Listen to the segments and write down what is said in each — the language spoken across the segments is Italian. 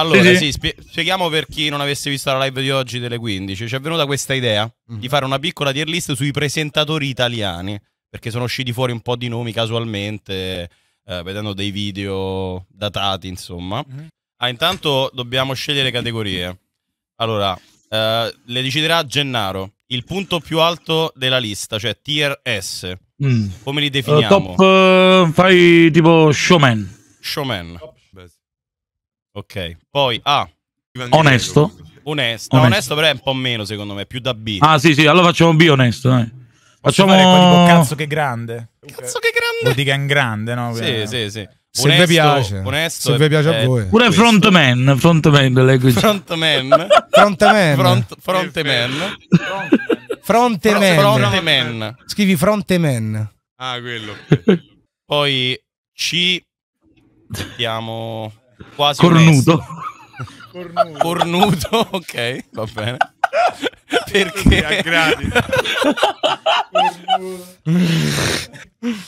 Allora, sì, sì. sì spie- spieghiamo per chi non avesse visto la live di oggi delle 15. Ci è venuta questa idea mm-hmm. di fare una piccola tier list sui presentatori italiani, perché sono usciti fuori un po' di nomi casualmente, eh, vedendo dei video datati, insomma. Mm-hmm. Ah, intanto dobbiamo scegliere categorie. Allora, eh, le deciderà Gennaro. Il punto più alto della lista, cioè tier S. Mm. Come li eh, definiamo? Uh, top, uh, fai tipo showman. Showman. Top Ok, poi A. Ah. Onesto. Onesto. No, onesto. però è un po' meno secondo me, più da B. Ah sì sì, allora facciamo B onesto. Eh. Facciamo... Tipo, cazzo che grande. Cazzo che grande. Vuol che è in grande, no? Sì, sì, sì. Se onesto, vi piace, onesto se vi piace a voi. Pure questo. frontman, frontman delle Frontman. frontman. Front, frontman. frontman. Frontman. Scrivi frontman. Ah, quello. Poi C mettiamo Quasi Cornuto. Cornuto. Cornuto, ok, va bene. Perché?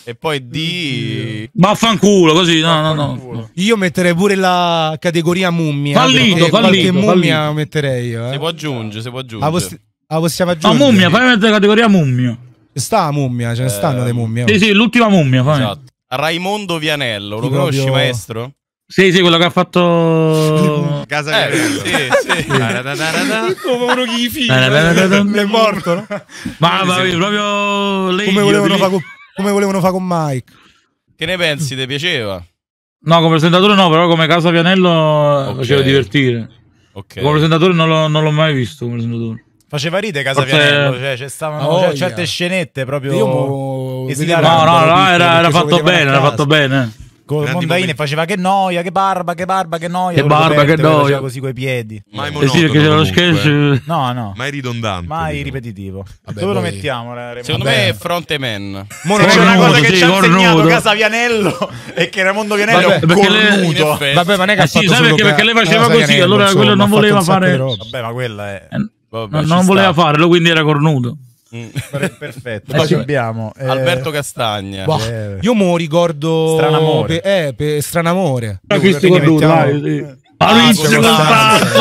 e poi di... Vaffanculo, così, no, no, no. Io metterei pure la categoria mummia. Fallito, eh, fallito. Qualche mummia fallito. metterei io. Eh. Si può aggiungere, si può aggiungere. La, poss- la possiamo aggiungere. Ma mummia, fai mettere la categoria mummia. Sta mummia, ce ne eh, stanno le mummie. Sì, oh. sì, l'ultima mummia, fai. Esatto. Raimondo Vianello, lo Ti conosci proprio... maestro? Sì, sì, quello che ha fatto Casa eh, sì, sì. come uno che gli figli è morto, no? Ma, ma proprio lei come volevano fare con, fa con Mike. Che ne pensi? Ti piaceva? No, come presentatore no, però come Casa Pianello okay. faceva divertire. Okay. Come presentatore non, lo, non l'ho mai visto come presentatore. Faceva ride Casa Forse... Pianello, cioè, c'è stavano oh, cioè, certe scenette proprio. Io mo... No, no, no, era, era fatto bene, era fatto bene. Con Mondaini faceva che noia, che barba, che barba, che noia. Che barba, che noia. così coi piedi. Mai eh monotono. che c'era lo sketch. No, no. Mai ridondante. Mai diciamo. ripetitivo. Vabbè, Dove poi... lo mettiamo? Secondo me è frontman. Mono, c'è una cosa che ci ha insegnato Casa Vianello e che Raimondo Vianello è cornuto. Vabbè, ma non è eh che ha fatto solo perché lei faceva così, allora quello non voleva fare. Vabbè, ma quella è... Vabbè, non voleva farlo, quindi era cornuto. Mm. Perfetto, eh, poi abbiamo eh, Alberto Castagna. Boh, eh. Io mo ricordo Stranamore. Pe, eh, pe, Stranamore. Ho visto con lui, dai. Ah, Maurizio Costanzo.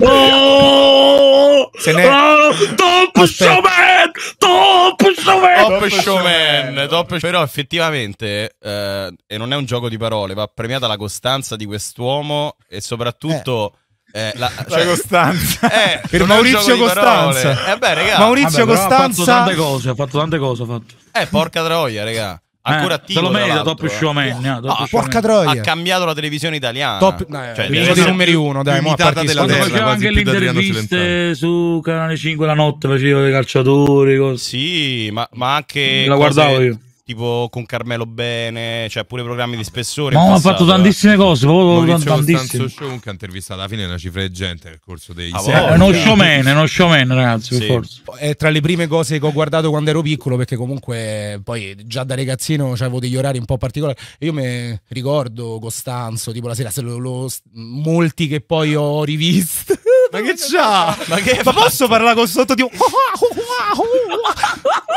Oh! Se ne ah, Top showman! Top showman! Top showman! Top... Però effettivamente, eh, e non è un gioco di parole, va premiata la costanza di quest'uomo e soprattutto... Eh eh, la, cioè, la, Costanza eh, per Maurizio Costanza. Eh beh, raga, Maurizio Vabbè, Costanza ha fatto tante cose. Ha fatto tante cose. Eh, porca troia, raga. Eh, Ancora eh, attivo. Te lo merita Top eh. Showman. Oh, ah, no, oh, porca troia. Ha cambiato la televisione italiana. Top, no, cioè, uno dei numeri uno. Dai, mo, a della terra, faceva anche le interviste su Canale 5 la notte. Faceva dei calciatori. Cose. Sì, ma, ma anche. La guardavo io tipo con Carmelo Bene, cioè pure programmi di spessore. No, ha fatto tantissime cose, Maurizio tantissime. Show che ha intervistato alla fine una cifra di gente nel corso dei ah, secoli. È eh, uno showman, è uno showman ragazzi, sì. forse. È tra le prime cose che ho guardato quando ero piccolo, perché comunque poi già da ragazzino avevo degli orari un po' particolari. Io mi ricordo Costanzo, tipo la sera, lo, lo, molti che poi ho rivisto. Ma che c'ha? Ma, che Ma posso parlare con sotto di tipo...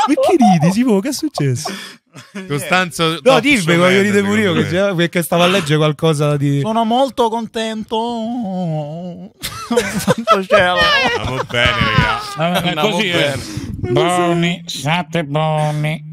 Perché ridi, Simo? Che è successo? Costanzo, no, dimmi voglio ridere pure io che, perché stavo a leggere qualcosa di. Sono molto contento. Santo cielo. Andiamo bene, ragazzi. Eh, Andiamo così Buoni, state buoni.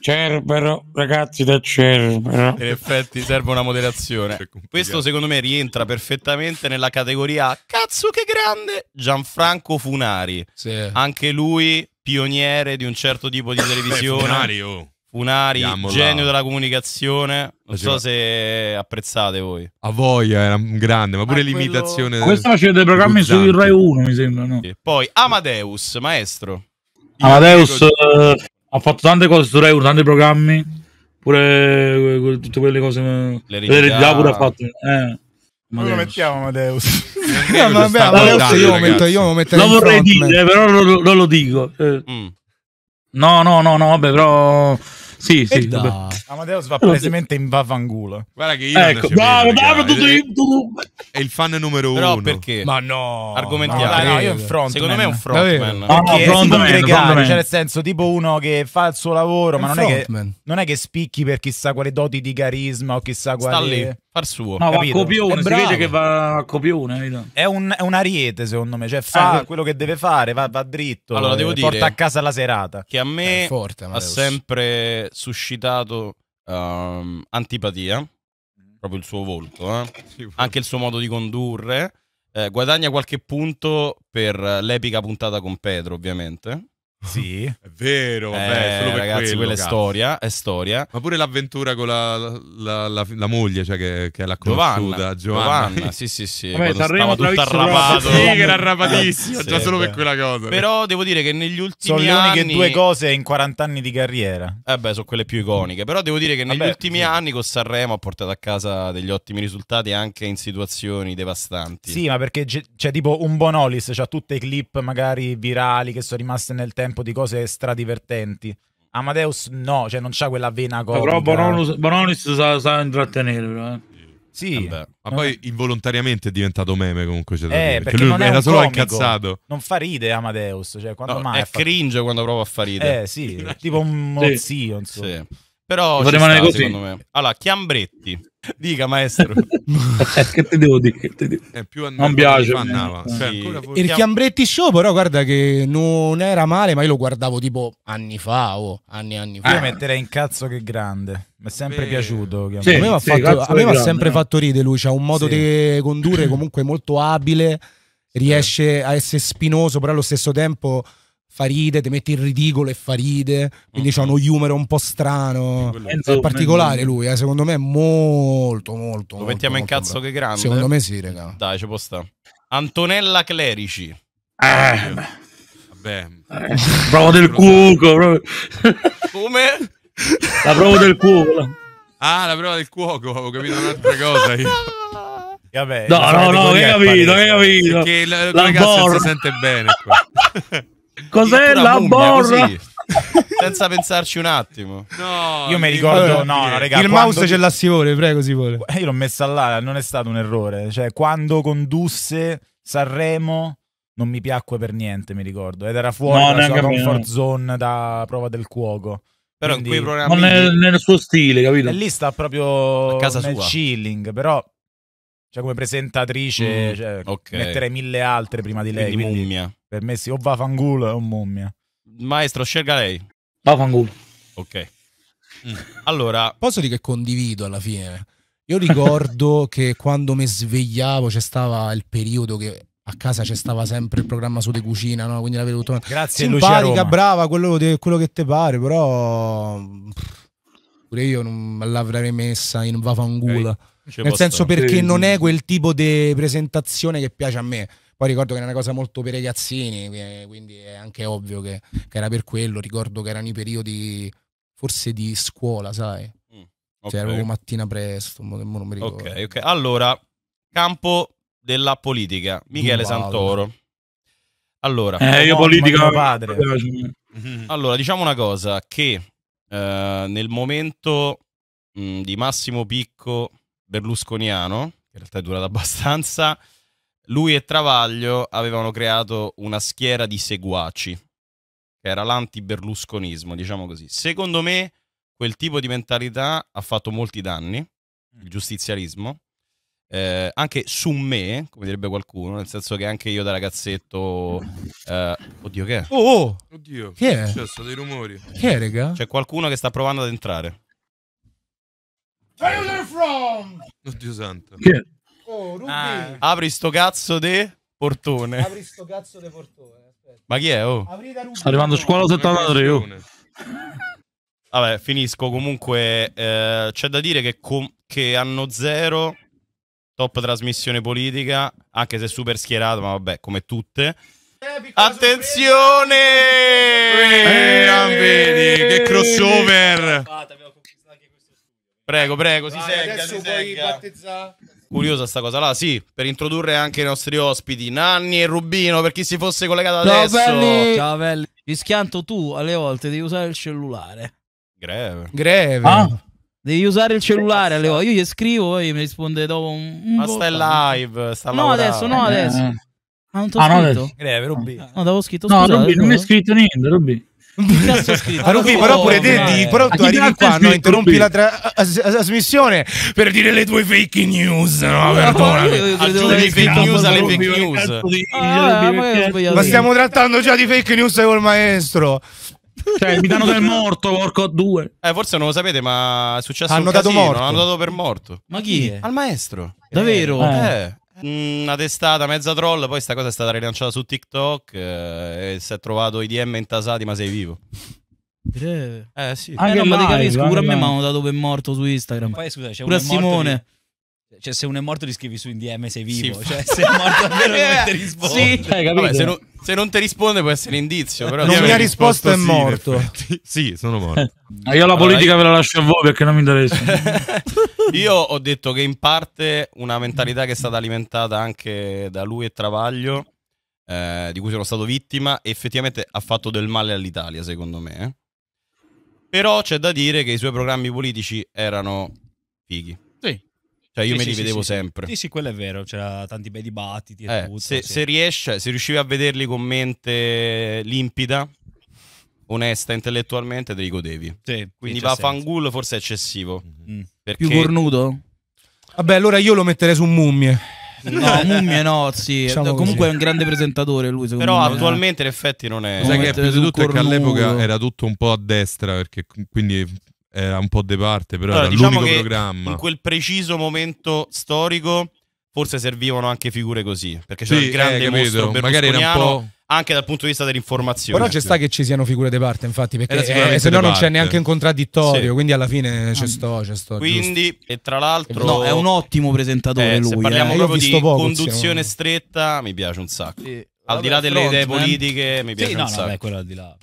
Cerbero, ragazzi da Cerbero. In effetti serve una moderazione. Questo secondo me rientra perfettamente nella categoria Cazzo che grande! Gianfranco Funari. Sì. Anche lui pioniere di un certo tipo di eh, televisione. Funari, oh. Funari genio della comunicazione. Non so se apprezzate voi. A voglia era un grande, ma pure ma ah, quello... l'imitazione. Questo faceva dei programmi su Rai 1, mi sembra. No? Poi Amadeus, maestro. Amadeus eh, ha fatto tante cose su Rai 1, tanti programmi. Pure eh, tutte quelle cose. L'eredità, l'eredità pure ha fatto. Eh. Dove lo mettiamo Amadeus? no, ma vabbè, Amadeus io, lo metto, io lo metto. Lo vorrei dire, eh. però non lo, lo, dico. Eh. Mm. No, no, no, no, vabbè, però... Sì, e sì. Da. Amadeus va palesemente in vaffanculo. Guarda che io... Ecco, bravo, bravo, tutto eh. È il fan numero uno. Però perché? Ma no. Argomentiamo. No, no, io in front. Secondo me è un frontman. No, ah, no, frontman, frontman. Cioè nel senso, tipo uno che fa il suo lavoro, ma non è, che, non è, che, spicchi per chissà quale doti di carisma o chissà quale... Sta lì far suo. No, capito? va copione, si vede che va a copione. È un, è un, ariete, secondo me. Cioè, eh, fa eh, quello che deve fare, va, va dritto. Allora, devo dire, porta a casa la serata. Che a me eh, forte, ha sempre suscitato um, antipatia. Proprio il suo volto, eh? anche il suo modo di condurre. Eh, guadagna qualche punto per eh, l'epica puntata con Pedro, ovviamente. Sì. È vero, vabbè, eh, solo per ragazzi, quello, quella è storia, è storia. Ma pure l'avventura con la, la, la, la moglie, cioè che, che l'ha conosciuta, Giovanna. Giovanna. sì, sì, sì. Vabbè, stava tutto arrapato. Sì, che era arrapatissimo, già solo per quella cosa. Però devo dire che negli ultimi anni... Sono le uniche due cose in 40 anni di carriera. Eh beh, sono quelle più iconiche. Però devo dire che negli vabbè, ultimi sì. anni con Sanremo ha portato a casa degli ottimi risultati anche in situazioni devastanti. Sì, ma perché c'è cioè, tipo un Bonolis, c'ha tutte le clip magari virali che sono rimaste nel tempo tempo di cose stradivertenti. Amadeus no, cioè non c'ha quella vena cosa. Però Bononis, Bononis sa, sa, intrattenere, eh. Sì. Vabbè. Eh ma non... poi involontariamente è diventato meme comunque. C'è cioè, da eh, dire. perché, perché lui era solo comico. incazzato. Non fa ride Amadeus. Cioè, quando no, mai è fa... cringe quando prova a far ride. Eh sì, tipo un sì. insomma. Sì. Però Vorremmo così. secondo me. Allora, Chiambretti. Dica, maestro. Eh, che te devo dire? Che te devo... È più non piace. Andava. Eh. Cioè, sì. il Chiambretti Show, però, guarda che non era male, ma io lo guardavo tipo anni fa o oh, anni anni fa. Io metterei in cazzo che grande. Mi è sempre Beh. piaciuto. Sì, aveva sì, grande, sempre no? Eh. fatto ridere lui, ha un modo sì. di condurre comunque molto abile, riesce a essere spinoso, però allo stesso tempo faride, ti metti in ridicolo e faride, quindi mm -hmm. c'ha mm-hmm. uno humor un po' strano, Enzo, è particolare Enzo. lui, eh, secondo me è molto molto... Lo mettiamo molto, in cazzo bravo. che grande. Secondo me sì, raga. Dai, ci può stare. Antonella Clerici. Eh, Vabbè. Eh, prova del cuoco, Prova... Come? La prova del cuoco. Ah, la prova del cuoco, ho capito un'altra cosa io. Vabbè, no, no, no, che hai capito, che hai capito. Perché il ragazzo si sente bene qua. Cos'è la mummia, borra? senza pensarci un attimo. No, io mi ricordo, no, no, raga, il mouse ti... ce l'ha si vuole, prego si vuole. Eh, io l'ho messa là, non è stato un errore, cioè quando condusse Sanremo non mi piacque per niente, mi ricordo, ed era fuori no, dalla comfort zone da prova del cuoco. Però Quindi, in quei programmi... Non nel, nel suo stile, capito? E lì sta proprio a casa nel sua. chilling, però cioè, come presentatrice, mm, cioè, okay. metterei mille altre prima di lei. Quindi, quindi mummia. Per me sì, o Vafangul o mummia. Maestro, scelga lei. Vafangul. Ok. Mm. Allora... Posso dire che condivido alla fine? Io ricordo che quando mi svegliavo c'è stava il periodo che a casa c'è stava sempre il programma su di cucina, no? Quindi l'avevo tutto. Grazie, Simpatica, Lucia Roma. brava, quello, quello che te pare, però... Pff Pure io non l'avrei messa in vafangula. Okay. Nel senso stare. perché non è quel tipo di presentazione che piace a me. Poi ricordo che era una cosa molto per i ragazzini, eh, quindi è anche ovvio che, che era per quello. Ricordo che erano i periodi forse di scuola, sai? Mm, cioè, okay. Cioè, proprio mattina presto, non mi ricordo. Ok, ok. Allora, campo della politica, Michele Duvaldo. Santoro. Allora, eh, io no, politica padre. Allora, diciamo una cosa che eh, nel momento mh, mm, di massimo picco berlusconiano, che in realtà è durato abbastanza, lui e Travaglio avevano creato una schiera di seguaci, che era l'anti-berlusconismo, diciamo così. Secondo me quel tipo di mentalità ha fatto molti danni, il giustizialismo, eh, anche su me, come direbbe qualcuno, nel senso che anche io da ragazzetto... Eh, oddio che è? Oh, oh! Oddio, che è? Successo, dei rumori. Che è, raga? C'è qualcuno che sta provando ad entrare. Where from? Oddio santo. Che è? Oh, Ah. Apri sto cazzo de portone. Apri sto cazzo di portone. Aspetta. Ma chi è? Oh? Sta arrivando scuola 73. Vabbè, finisco. Comunque, eh, c'è da dire che, com- che hanno zero top trasmissione politica, anche se super schierato, ma vabbè, come tutte. Attenzione! vedi, che crossover! Prego, prego, si Vai, segga, si segga. Curiosa sta cosa là, sì, per introdurre anche i nostri ospiti, Nanni e Rubino, per chi si fosse collegato Ciao adesso. Belli. Ciao belli. Mi schianto tu alle volte di usare il cellulare. Greve. Greve. Ah. Devi usare il cellulare alle Io gli scrivo, e mi risponde dopo un, un Ma stai live, sta No, adesso, no, adesso. Eh. eh. Ah, ah, eh ah, ma non ti ho ah, scritto? No, Greve, Rubi. No, avevo scritto No, Rubi, non mi hai scritto niente, Rubi. Ma Rubi, però pure te, di, eh. però tu arrivi qua, no, interrompi la trasmissione per dire le tue fake news. No, perdonami. Aggiungi fake news alle fake news. Ma stiamo trattando già di fake news col maestro. Cioè, mi danno del morto, porco due. Eh, forse non lo sapete, ma è successo Hanno dato casino, morto. Hanno dato per morto. Ma chi? Al maestro. Davvero? Eh. eh. Mm, una testata mezza troll, poi sta cosa è stata rilanciata su TikTok eh, e si è trovato i DM intasati, ma sei vivo. Eh, sì. Anche eh, no, ma ti capisco, pure a me mi hanno dato per morto su Instagram. Poi scusa, c'è pure un Simone. Morto cioè, se uno è morto, li scrivi su in DM è vivo. Sì. Cioè, se è morto davvero non eh, ti risponde. Sì, eh, Vabbè, se, non, se, non ti risponde, può essere indizio. Però non mi ha risposto, è morto. Sì, sì sono morto. Ah, io la politica allora, ve la lascio a voi perché non mi interessa. io ho detto che in parte una mentalità che è stata alimentata anche da lui e Travaglio, eh, di cui sono stato vittima, effettivamente ha fatto del male all'Italia, secondo me. Eh. Però c'è da dire che i suoi programmi politici erano fighi. Cioè, io sì, me li vedevo sì, sempre. Sì, sì, quello è vero. C'era tanti bei dibattiti. Eh, tutto, se, se, riesce, se riuscivi a vederli con mente limpida, onesta intellettualmente, te li godevi. Quindi va fangul forse è eccessivo. Mm. mm. Perché... Più cornuto? Vabbè, allora io lo metterei su mummie. No, Mummie no, sì. Diciamo Comunque così. è un grande presentatore lui, Però me. Però attualmente in effetti non è... Sai che è più tutto che all'epoca era tutto un po' a destra, perché quindi era un po' de parte, però allora, era diciamo l'unico programma. In quel preciso momento storico forse servivano anche figure così, perché c'era sì, il grande eh, mostro magari era un po' anche dal punto di vista dell'informazione. Però ci sta che ci siano figure di parte, infatti, perché eh, se no non c'è neanche un contraddittorio, sì. quindi alla fine c'è ah. sto, c'è sto. Quindi, giusto. e tra l'altro... No, è un ottimo presentatore eh, lui. Se parliamo eh. eh proprio di poco, conduzione sì, stretta, mi piace un sacco. Sì. Al vabbè, di là delle front, idee politiche, mi piace sì, un no, sacco. No, beh, quello al di là.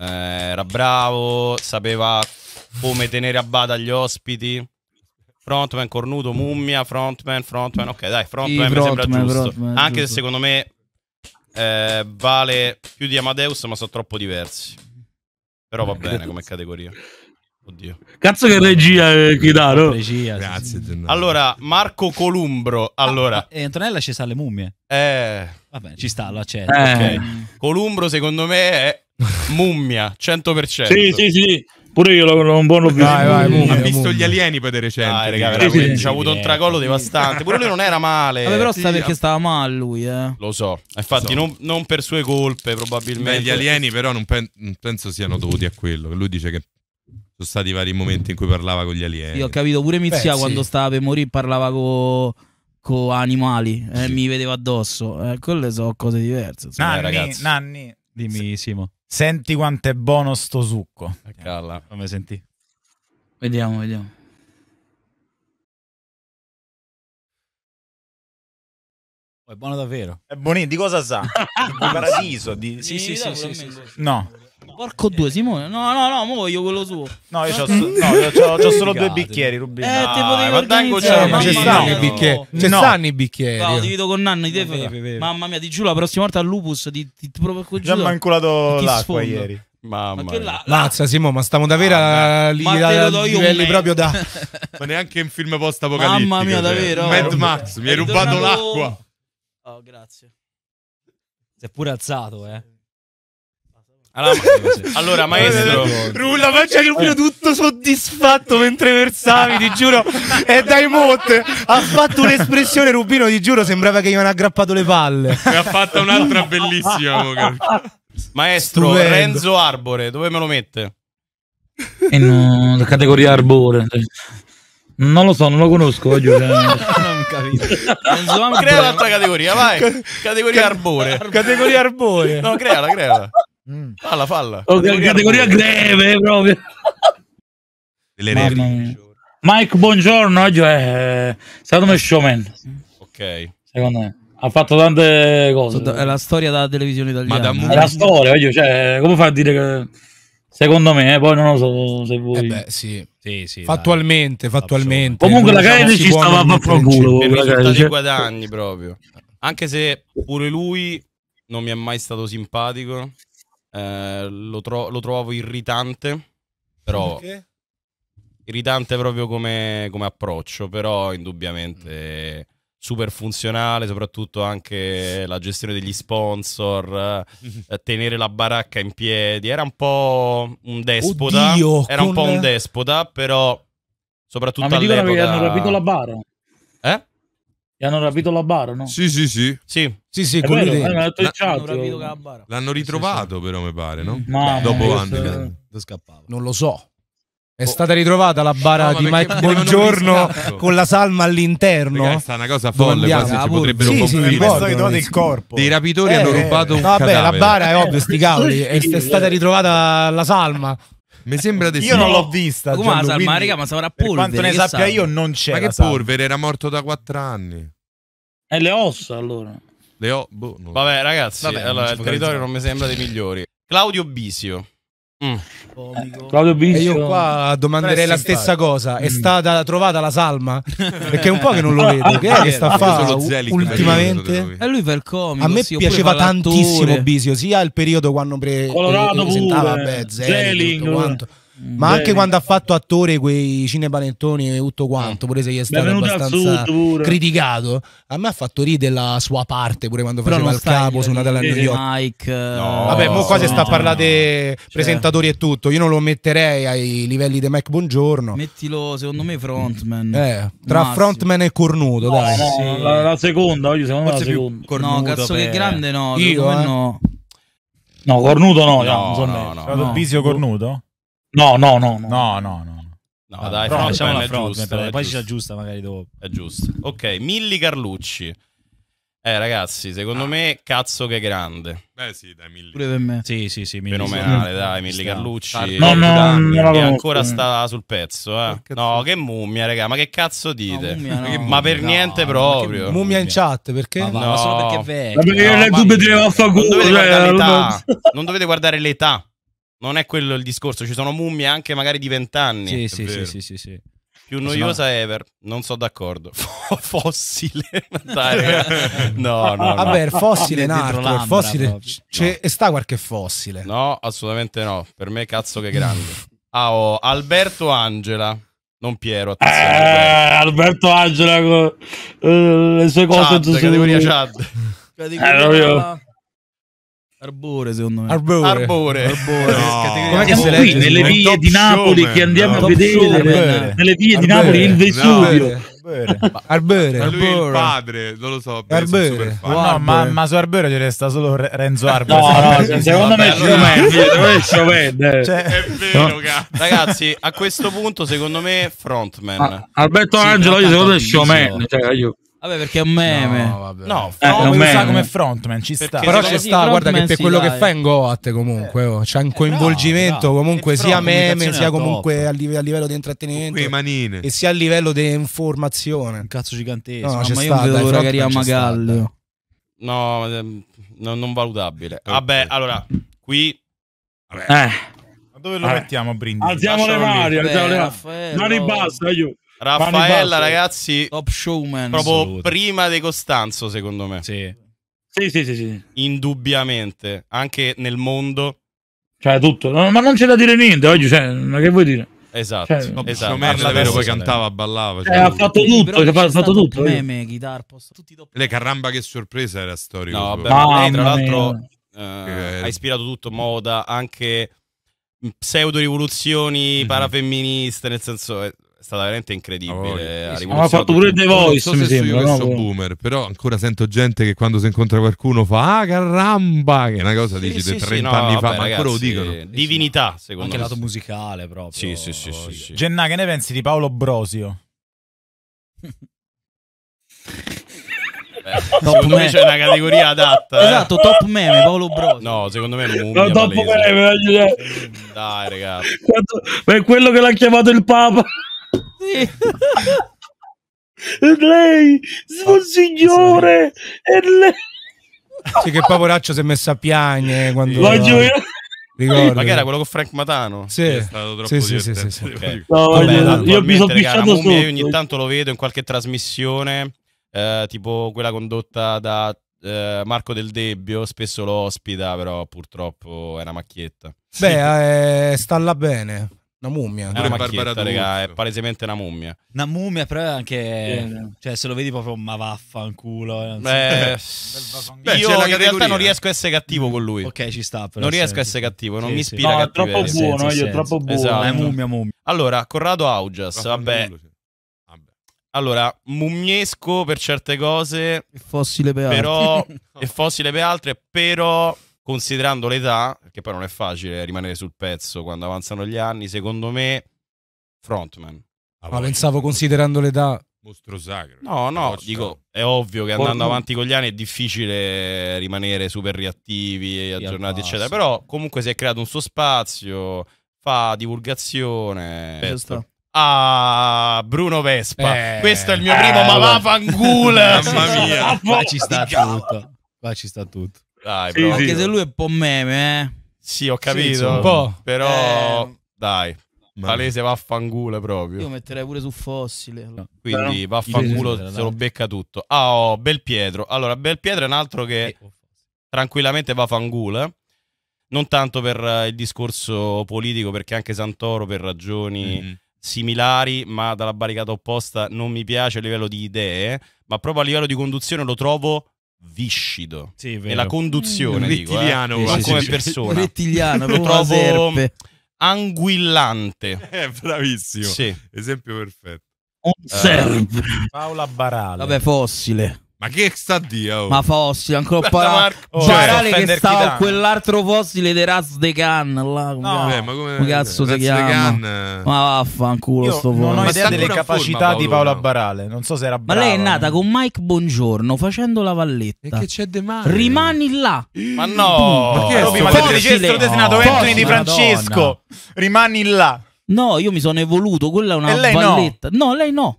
Eh, era bravo, sapeva come tenere a bada gli ospiti. Frontman, cornuto, mummia, frontman, frontman. Ok, dai, frontman I mi frontman, sembra giusto. Frontman, Anche giusto. se secondo me eh, vale più di Amadeus, ma sono troppo diversi. Però va eh, bene come categoria. Oddio. Cazzo che regia eh, chi dà, Regia. Grazie. Sì. Allora, Marco Columbro. Ah, allora. Ah, eh, e Antonella ci sta le mummie. Eh. Vabbè, ci sta, lo accetto. Eh. Okay. Columbro secondo me è mummia, 100%. sì, sì, sì. Pure io non buono più. Vai, vai, muglia, ha visto muglia. gli alieni poi di recente. Ah, raga, veramente. C'ha avuto un tracollo devastante. Pure lui non era male. Vabbè, però sta perché stava male lui, eh. Lo so. Infatti, so. Non, non, per sue colpe, probabilmente. Beh, gli alieni, però, non, pen- non penso siano dovuti a quello. Lui dice che sono stati vari momenti in cui parlava con gli alieni. Io ho capito pure Mizia Beh, quando sì. stava per morire parlava con co animali e eh, sì. mi vedeva addosso. Eh, quelle sono cose diverse. Insomma. Nanni, eh, Nanni, dimmi Simo. Senti quanto è buono sto succo. Eh, Carla, come senti? Vediamo, vediamo. Oh, è buono davvero. È buonissimo, di cosa sa? di paradiso, di... Sì, sì, sì, sì, sì, sì. No. Porco due, Simone. No, no, no, mo io quello suo. No, io ho solo due bicchieri, Rubino. Eh, te ah, potevi organizzare. Ma ci stanno i bicchieri. Ci stanno i bicchieri. No, ti vedo con Nanno, ti devo. Mamma mia, ti giuro, la prossima volta al lupus ti, ti proprio giù. Già manculato l'acqua ieri. Mamma ma la, la... Mazza Simo, ma stiamo davvero ah, a, livelli proprio da Ma neanche in film post apocalittico. Mamma mia, cioè, davvero. Cioè. Mad Max, mi hai rubato l'acqua. Oh, grazie. Si è pure alzato, eh. Allora, maestro, Rulla faccia il mio tutto soddisfatto mentre versavi, ti giuro. È dai motte ha fatto un'espressione Rubino, ti giuro, sembrava che gli avevano aggrappato le palle. Ne ha fatta un'altra bellissima. maestro Stupendo. Renzo Arbore, dove me lo mette? In no, uh, categoria Arbore. Non lo so, non lo conosco. Voglio... non Crea un'altra categoria, vai. Categoria Arbore. Categoria Arbore. No, creala, creala. Mm. Falla, falla. Okay, oh, categoria, categoria greve eh, proprio. Delle Mike, buongiorno. Oggi è stato uno showman. Ok. Secondo me ha fatto tante cose. È la storia della televisione italiana. Madame... È la storia, voglio, cioè, come fa a dire che secondo me, eh, poi non lo so se eh voi. Eh beh, sì. Sì, sì, fattualmente, fattualmente. Comunque la Kennedy ci stava a fare culo, i guadagni proprio. Anche se pure lui non mi è mai stato simpatico eh, lo, tro- lo, trovavo irritante, però... Perché? Irritante proprio come, come approccio, però indubbiamente... Mm super funzionale, soprattutto anche la gestione degli sponsor, eh, tenere la baracca in piedi. Era un po' un despota, Oddio, era con... un po' un despota, però soprattutto Ma ah, mi all'epoca... Ma mi hanno rapito la bara. Eh? E hanno rapito la bara, no? Sì, sì, sì. Sì, sì, sì con vero, hanno cioè. L'hanno, l'hanno ritrovato, sì, sì. però, mi pare, no? no Dopo anni. Questo... Non lo so. È oh. stata ritrovata la bara no, di Mike Buongiorno con la salma all'interno. È stata una cosa folle, quasi ah, ci potrebbero sì, sì, ricordo, il corpo. Dei rapitori eh, hanno rubato eh, un Vabbè, cadavere. la bara è ovvio, sti cavoli. È stata ritrovata la salma. Mi sembra di sì. Io non l'ho vista. Come la salma, raga, ma sarà polvere. quanto ne sappia io non c'è. Ma che polvere? Era morto da quattro anni. E le ossa allora. Le ho... boh, Vabbè, ragazzi, Vabbè, allora, il territorio non mi sembra dei migliori. Claudio Bisio. Mm. Claudio Biscio. io qua domanderei la stessa cosa. Mm. È stata trovata la salma? Perché è un po' che non lo vedo. Che è che sta a fare ultimamente? E lui fa il comico. A me sì, piaceva tantissimo Bisio, sia il periodo quando pre- Colorado pre- eh, presentava beh, Zelig, tutto quanto ma Bene. anche quando ha fatto attore quei cinepanettoni e tutto quanto, mm. pure se gli è stato Benvenuto abbastanza criticato, a me ha fatto ridere la sua parte pure quando Però faceva il capo su una a New York. Mike, no, vabbè, mo qua si sta a parlare cioè. presentatori e tutto. Io non lo metterei ai livelli di Mike Buongiorno. Mettilo secondo me frontman. Eh, tra Massimo. frontman e cornuto, dai. No, no, sì. la, la, seconda, oggi secondo Forse me la seconda. Cornuto, no, cazzo per... che grande no, io eh. no. No, cornuto no, no, no, no, no. Visio cornuto? No, no, no. No, no, no. no. No, no dai, facciamo la front, poi ci aggiusta magari dopo. È giusto. Ok, Milli Carlucci. Eh, ragazzi, secondo ah. me, cazzo che grande. Beh, sì, dai, Milli. Pure per me. Sì, sì, sì. Milli Fenomenale, dai, Milli Carlucci. No, no, Dami, no, che ancora sta sul pezzo, eh. No, che mummia, raga, ma che cazzo dite? No, mummia, no. Ma per niente proprio. Mummia, mummia in chat, perché? Ma, no. ma solo perché è vecchio. Cioè, non dovete guardare l'età. Non è quello il discorso, ci sono mummie anche magari di vent'anni. Sì, sì, sì, sì, sì, sì. Più noiosa no. ever, non sono d'accordo. fossile, dai, ah, no, no, no. Ah, vabbè, fossile, Narco, fossile, c'è, no. sta qualche fossile. No, assolutamente no. Per me, cazzo, che grande. Ah, oh, Alberto Angela. Non Piero, eh, Alberto Angela con eh, le sue cose. Chad, categoria Chad. Categoria... Eh, Arbore, secondo me. Arbore. Arbore. Arbore. No. Come si qui Nelle vie di Napoli che andiamo no. a vedere. Nelle vie di Napoli il Vesuvio. No. Arbore. Arbore. lui il padre, non lo so. Arbore. Wow, no, ma, ma, su Arbore ci resta solo Renzo Arbore. No, no, secondo me è Showman. Cioè, è vero, Ragazzi, a questo punto, secondo me, frontman. Ah, Alberto sì, Angelo, io secondo me è Showman. Cioè, io... Vabbè, perché è un meme. No, vabbè. no eh, è sa come frontman, ci sta. Però ci sta, guarda che per quello dai. che fa in Goat comunque, eh. oh, c'è eh, un coinvolgimento no, no. comunque sia meme, sia comunque a, live a, livello di intrattenimento e sia a livello di informazione. Un cazzo gigantesco. No, no, ma sta, io vedo l'ora Magallo. No, non valutabile. Vabbè, allora, qui... Vabbè. Eh. Ma dove lo eh. mettiamo Brindisi? Alziamo le mani, alziamo le varie. Mani basta, aiuto. Raffaella, ragazzi, top showman. Proprio Assoluto. prima di Costanzo, secondo me. Sì. Sì, sì, sì, sì. Indubbiamente, anche nel mondo. Cioè, tutto. No, ma non c'è da dire niente oggi, cioè, ma che vuoi dire? Esatto, cioè, no, esatto. Man, davvero, davvero poi cantava, ballava. Cioè, eh, ha fatto tutto, cioè, ha fatto, fatto tutto. Meme, guitar, posto, tutti dopo. Le caramba che sorpresa era storico. No, vabbè, ah, lei, tra l'altro eh, ha ispirato tutto, moda, anche pseudo rivoluzioni mm -hmm. parafemministe, nel senso eh, stata veramente incredibile. Oh, Abbiamo fatto pure The Voice, so mi sembra. No, sono boomer, però ancora sento gente che quando si incontra qualcuno fa ah caramba, che è una cosa sì, dici sì, 30 sì, no, anni vabbè, fa, ma ragazzi, ancora lo dicono. Eh, divinità, secondo Anche me. Anche lato musicale proprio. Sì, sì, sì, sì, sì. Genna, che ne pensi di Paolo Brosio? top secondo c'è una categoria adatta. Eh. Esatto, eh. top meme, Paolo Brosi. No, secondo me è un no, top meme, Dai, ragazzi. È quello che l'ha chiamato il Papa così. lei, signore, è lei. Sì, che poveraccio si è messo a piangere quando... Voglio io... Ricordo. Ma che era quello con Frank Matano? Sì, è stato troppo sì, sì, sì, sì, eh. No, Vabbè, no, io mi sono raga, mummia, io ogni tanto lo vedo in qualche trasmissione, eh, tipo quella condotta da eh, Marco Del Debbio, spesso lo ospita, però purtroppo è una macchietta. Beh, eh, sta là bene. Una mummia. È una macchietta, raga, è palesemente una mummia. Una mummia, però è anche... Yeah. Cioè, se lo vedi proprio, ma vaffanculo. Eh, beh, beh, io in realtà non riesco a essere cattivo con lui. Ok, ci sta, però. Non riesco a essere cattivo, non sì, mi ispira no, è troppo buono, senso, io troppo buono. Esatto. È mummia, mummia. Allora, Corrado Augias, vabbè. Allora, mummiesco per certe cose. E fossile per altre. Però... e fossile per altre, però considerando l'età, che poi non è facile rimanere sul pezzo quando avanzano gli anni, secondo me, frontman. Ah, Ma pensavo considerando l'età... Mostro sacro. No, no, dico, è ovvio che andando avanti con gli anni è difficile rimanere super reattivi e aggiornati, eccetera, però comunque si è creato un suo spazio, fa divulgazione. Certo. Ah, Bruno Vespa. Eh, Questo è il mio primo, eh, ma va fangula. Mamma mia. Qua ci sta tutto. Qua ci sta tutto. Dai, sì, Anche se lui è un po' meme, eh. Sì, ho capito. Sì, un po'. Però, eh... dai. Palese vaffanculo proprio. Io metterei pure su fossile. No. Quindi però, vaffanculo se lo becca tutto. Ah, oh, Belpietro. Allora, Belpietro è un altro che tranquillamente vaffanculo. Eh? Non tanto per eh, il discorso politico, perché anche Santoro per ragioni mm-hmm. similari, ma dalla barricata opposta non mi piace a livello di idee, ma proprio a livello di conduzione lo trovo viscido. Sì, e la conduzione, mm, dico, eh. rettiliano, eh. sì, sì, come persona. Rettiliano, lo trovo anguillante. Eh, bravissimo. Esempio perfetto. Un eh, serp. Paola Barale. Vabbè, fossile. Ma che sta a dire? Oh? Ma fossile, ancora un po'. Barale cioè, cioè che stava quell'altro fossile di Raz de Can là, come, no. Eh, ma come, come cazzo Raz si chiama? Eh. Ma vaffanculo sto fossile. Non ho idea delle capacità forma, di Paola Barale, non so se era brava. Ma lei è nata con Mike Bongiorno facendo la valletta. E che c'è de male? Rimani là. Ma no! Ma che è? Roby, ma se ti dicessero no. Anthony Di Francesco, rimani là. No, io mi sono evoluto, quella è una valletta. no, lei no.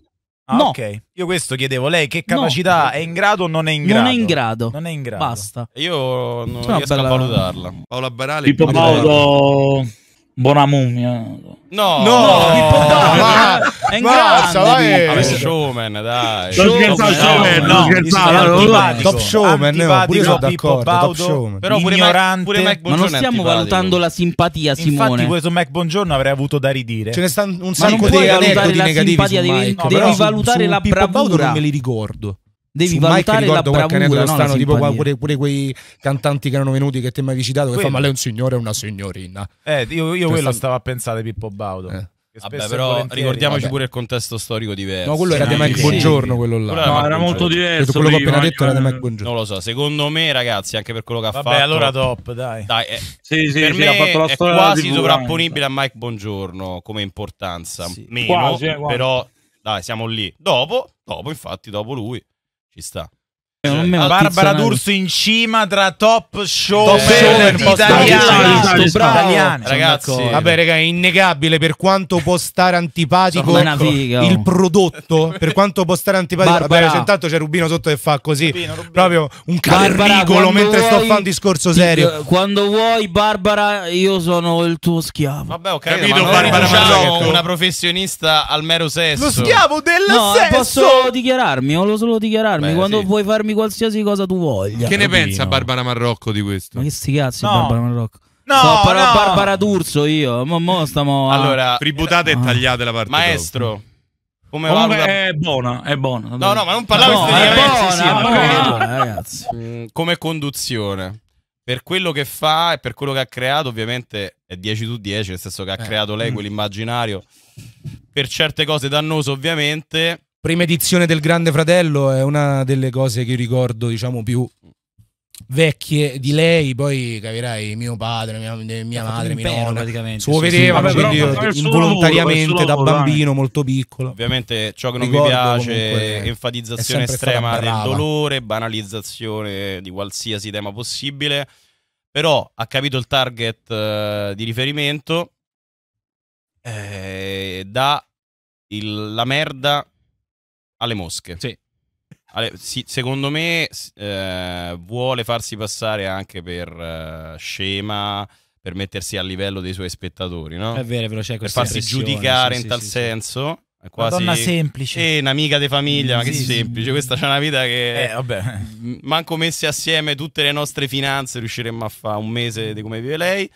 Ah, no. ok. Io questo chiedevo, lei che capacità no. è in grado o non è in grado? Non è in grado. Non è in grado. Basta. Io non Sono riesco bella... a valutarla. Paola Barale. Pippo Paolo, buona mummia. No, no, no, Pippo Paolo. È in Basta, grande, vai. showman, dai. Show, scherzavo, showman, no, scherzavo, no, top showman, no, pure sono d'accordo, top showman. Però pure Mac, pure Ma non stiamo valutando la simpatia, Simone. Infatti, pure su Mac Buongiorno avrei avuto da ridire. Ce ne stanno un sacco di aneddoti negativi devi valutare la bravura. Non me li ricordo devi su valutare Mike, la bravura no, strano, tipo pure, pure, quei cantanti che erano venuti che ti mi hai citato quello. che fa ma lei è un signore e una signorina eh io, io cioè, quello stavo a pensare Pippo Baudo eh. Vabbè, però ricordiamoci vabbè. pure il contesto storico diverso. No, quello era di Mac sì. Buongiorno, quello là. Quello no, era molto cioè, diverso. Quello prima, che ho appena detto era di Mac Buongiorno. Non lo so, secondo me, ragazzi, anche per quello che ha vabbè, fatto. Vabbè, allora top, dai. dai eh, sì, sì, per sì, me fatto la è quasi TV, sovrapponibile a Mike Buongiorno come importanza. Sì. Meno, quasi, eh, però dai, siamo lì. Dopo, dopo, infatti, dopo lui ci sta. Cioè, Barbara D'Urso in cima tra top show, top show italiani, Ragazzi, vabbè, raga, è innegabile per quanto può stare antipatico il prodotto. Per quanto può stare antipatico, Barbara. vabbè, intanto c'è Rubino sotto che fa così, Rubino, Rubino. proprio un carricolo mentre vuoi, sto fa un discorso serio. Quando vuoi, Barbara, io sono il tuo schiavo. Vabbè, ho capito, capito Barbara, Barbara una professionista al mero sesso. Lo schiavo del no, sesso. Posso dichiararmi, o lo solo dichiararmi Beh, quando sì. vuoi farmi chiamarmi qualsiasi cosa tu voglia. Che ne Oddio. pensa Barbara Marrocco di questo? Ma che sti cazzi, no. Barbara Marrocco? No, so, però no. Barbara D'Urso io. Mo, mo stiamo. Allora, tributate e ah. tagliate la parte. Maestro. Dopo. Come Comunque valuta... è buona, è buona. No, no, ma non parlavo no, esteticamente, sì, ragazzi. Mm, come conduzione. Per quello che fa e per quello che ha creato, ovviamente è 10 su 10, nel senso che ha eh. creato lei mm. quell'immaginario. Per certe cose dannoso, ovviamente, prima edizione del Grande Fratello è una delle cose che ricordo, diciamo, più vecchie di lei, poi capirai mio padre, mia, mia madre, mia nonna, Suo vedeva sì, vabbè, involontariamente lavoro, da bambino molto piccolo. Ovviamente ciò che non Ricordo, mi piace è enfatizzazione estrema del dolore, banalizzazione di qualsiasi tema possibile, però ha capito il target eh, di riferimento eh, da il, la merda alle mosche. Sì. Alle, sì secondo me eh, vuole farsi passare anche per eh, scema, per mettersi a livello dei suoi spettatori, no? È vero, però c'è questa Per farsi giudicare sì, in tal senso. Quasi... Madonna semplice. Eh, un'amica di famiglia, ma che semplice. Questa c'è una vita che... Eh, vabbè. Manco messe assieme tutte le nostre finanze riusciremmo a fare un mese di come vive lei.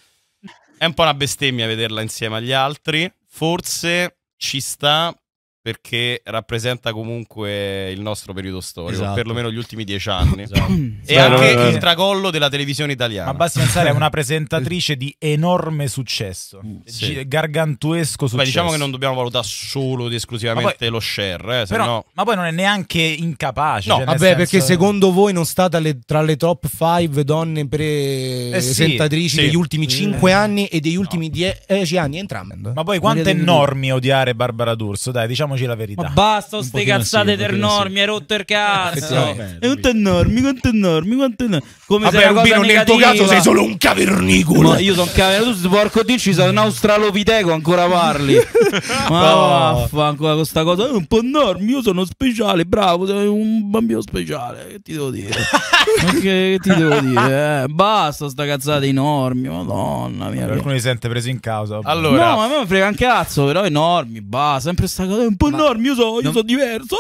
È un po' una bestemmia vederla insieme agli altri. Forse ci sta perché rappresenta comunque il nostro periodo storico, esatto. perlomeno gli ultimi dieci anni. Esatto. E anche il eh. tracollo della televisione italiana. Ma basti pensare a una presentatrice di enorme successo, mm, sì. gargantuesco successo. Beh, diciamo che non dobbiamo valutare solo ed esclusivamente poi, lo share, eh, però, no... ma poi non è neanche incapace. No, cioè vabbè, senso... perché secondo voi non state tra le, tra le top 5 donne presentatrici eh sì, degli sì. ultimi 5 mm. eh. anni e degli ultimi 10 no. Eh, anni entrambe? Ma poi quanto è enorme odiare Barbara D'Urso, dai, diciamo diciamoci la verità. Ma basta ste cazzate del normi, sì. hai rotto il cazzo. E quanto normi, quanto normi, quanto normi. Come Vabbè, Rubino, nel tuo caso sei solo un cavernicolo. Ma io sono cavernicolo, tu porco dici, sei un australopiteco, ancora parli. Ma oh. vaffa, ancora questa cosa. Un po' normi, io sono speciale, bravo, sei un bambino speciale. Che ti devo dire? che, ti devo dire? Eh, basta sta cazzata enormi, madonna mia. Qualcuno si sente preso in causa. Allora. No, ma a me frega un cazzo, però enormi, basta, sempre sta cosa un po' Norm, io sono so diverso.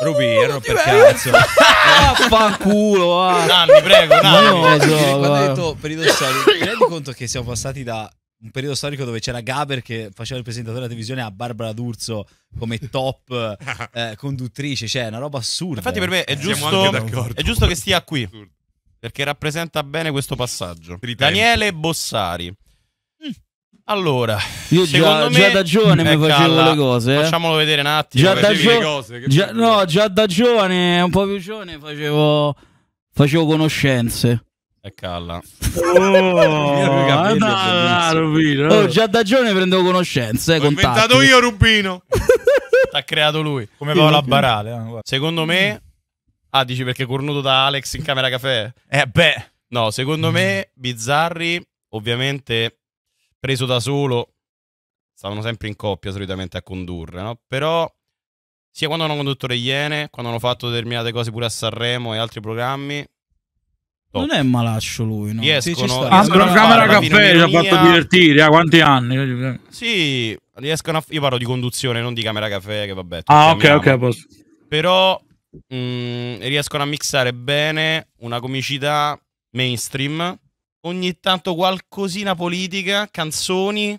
Uh, Rubiero, per cazzo. Vaffanculo, ah. Nanni, prego, Nanni. So, Quando hai detto periodo storico, ti rendi conto che siamo passati da un periodo storico dove c'era Gaber che faceva il presentatore della televisione a Barbara D'Urso come top eh, conduttrice, cioè una roba assurda. Infatti per me è eh. giusto, è giusto che stia qui, perché rappresenta bene questo passaggio. Daniele Bossari. Allora, io già, me, già, da giovane mi eh, facevo calla. le cose. Eh? Facciamolo vedere un attimo. Già da gio- cose, già, no, già da giovane, un po' più giovane, facevo, facevo conoscenze. E eh, calla. Oh, capelli, da, Rubino, oh, già da giovane prendevo conoscenze. Ho contatti. inventato io, Rubino. T'ha creato lui. Come va la Barale. Eh, secondo me... Ah, dici perché cornuto da Alex in camera caffè? Eh beh. No, secondo mm. me Bizzarri ovviamente preso da solo, stavano sempre in coppia solitamente a condurre, no? Però sia quando hanno condotto le Iene, quando hanno fatto determinate cose pure a Sanremo e altri programmi. Top. Non è malaccio lui, no? Riescono, sì, riescono ah, a Camera Caffè ci ha fatto divertire, a eh, quanti anni? Eh, sì, riescono a... Io parlo di conduzione, non di Camera Caffè, che vabbè. Ah, ok, ok, posso. Però mh, mm, riescono a mixare bene una comicità mainstream ogni tanto qualcosina politica, canzoni.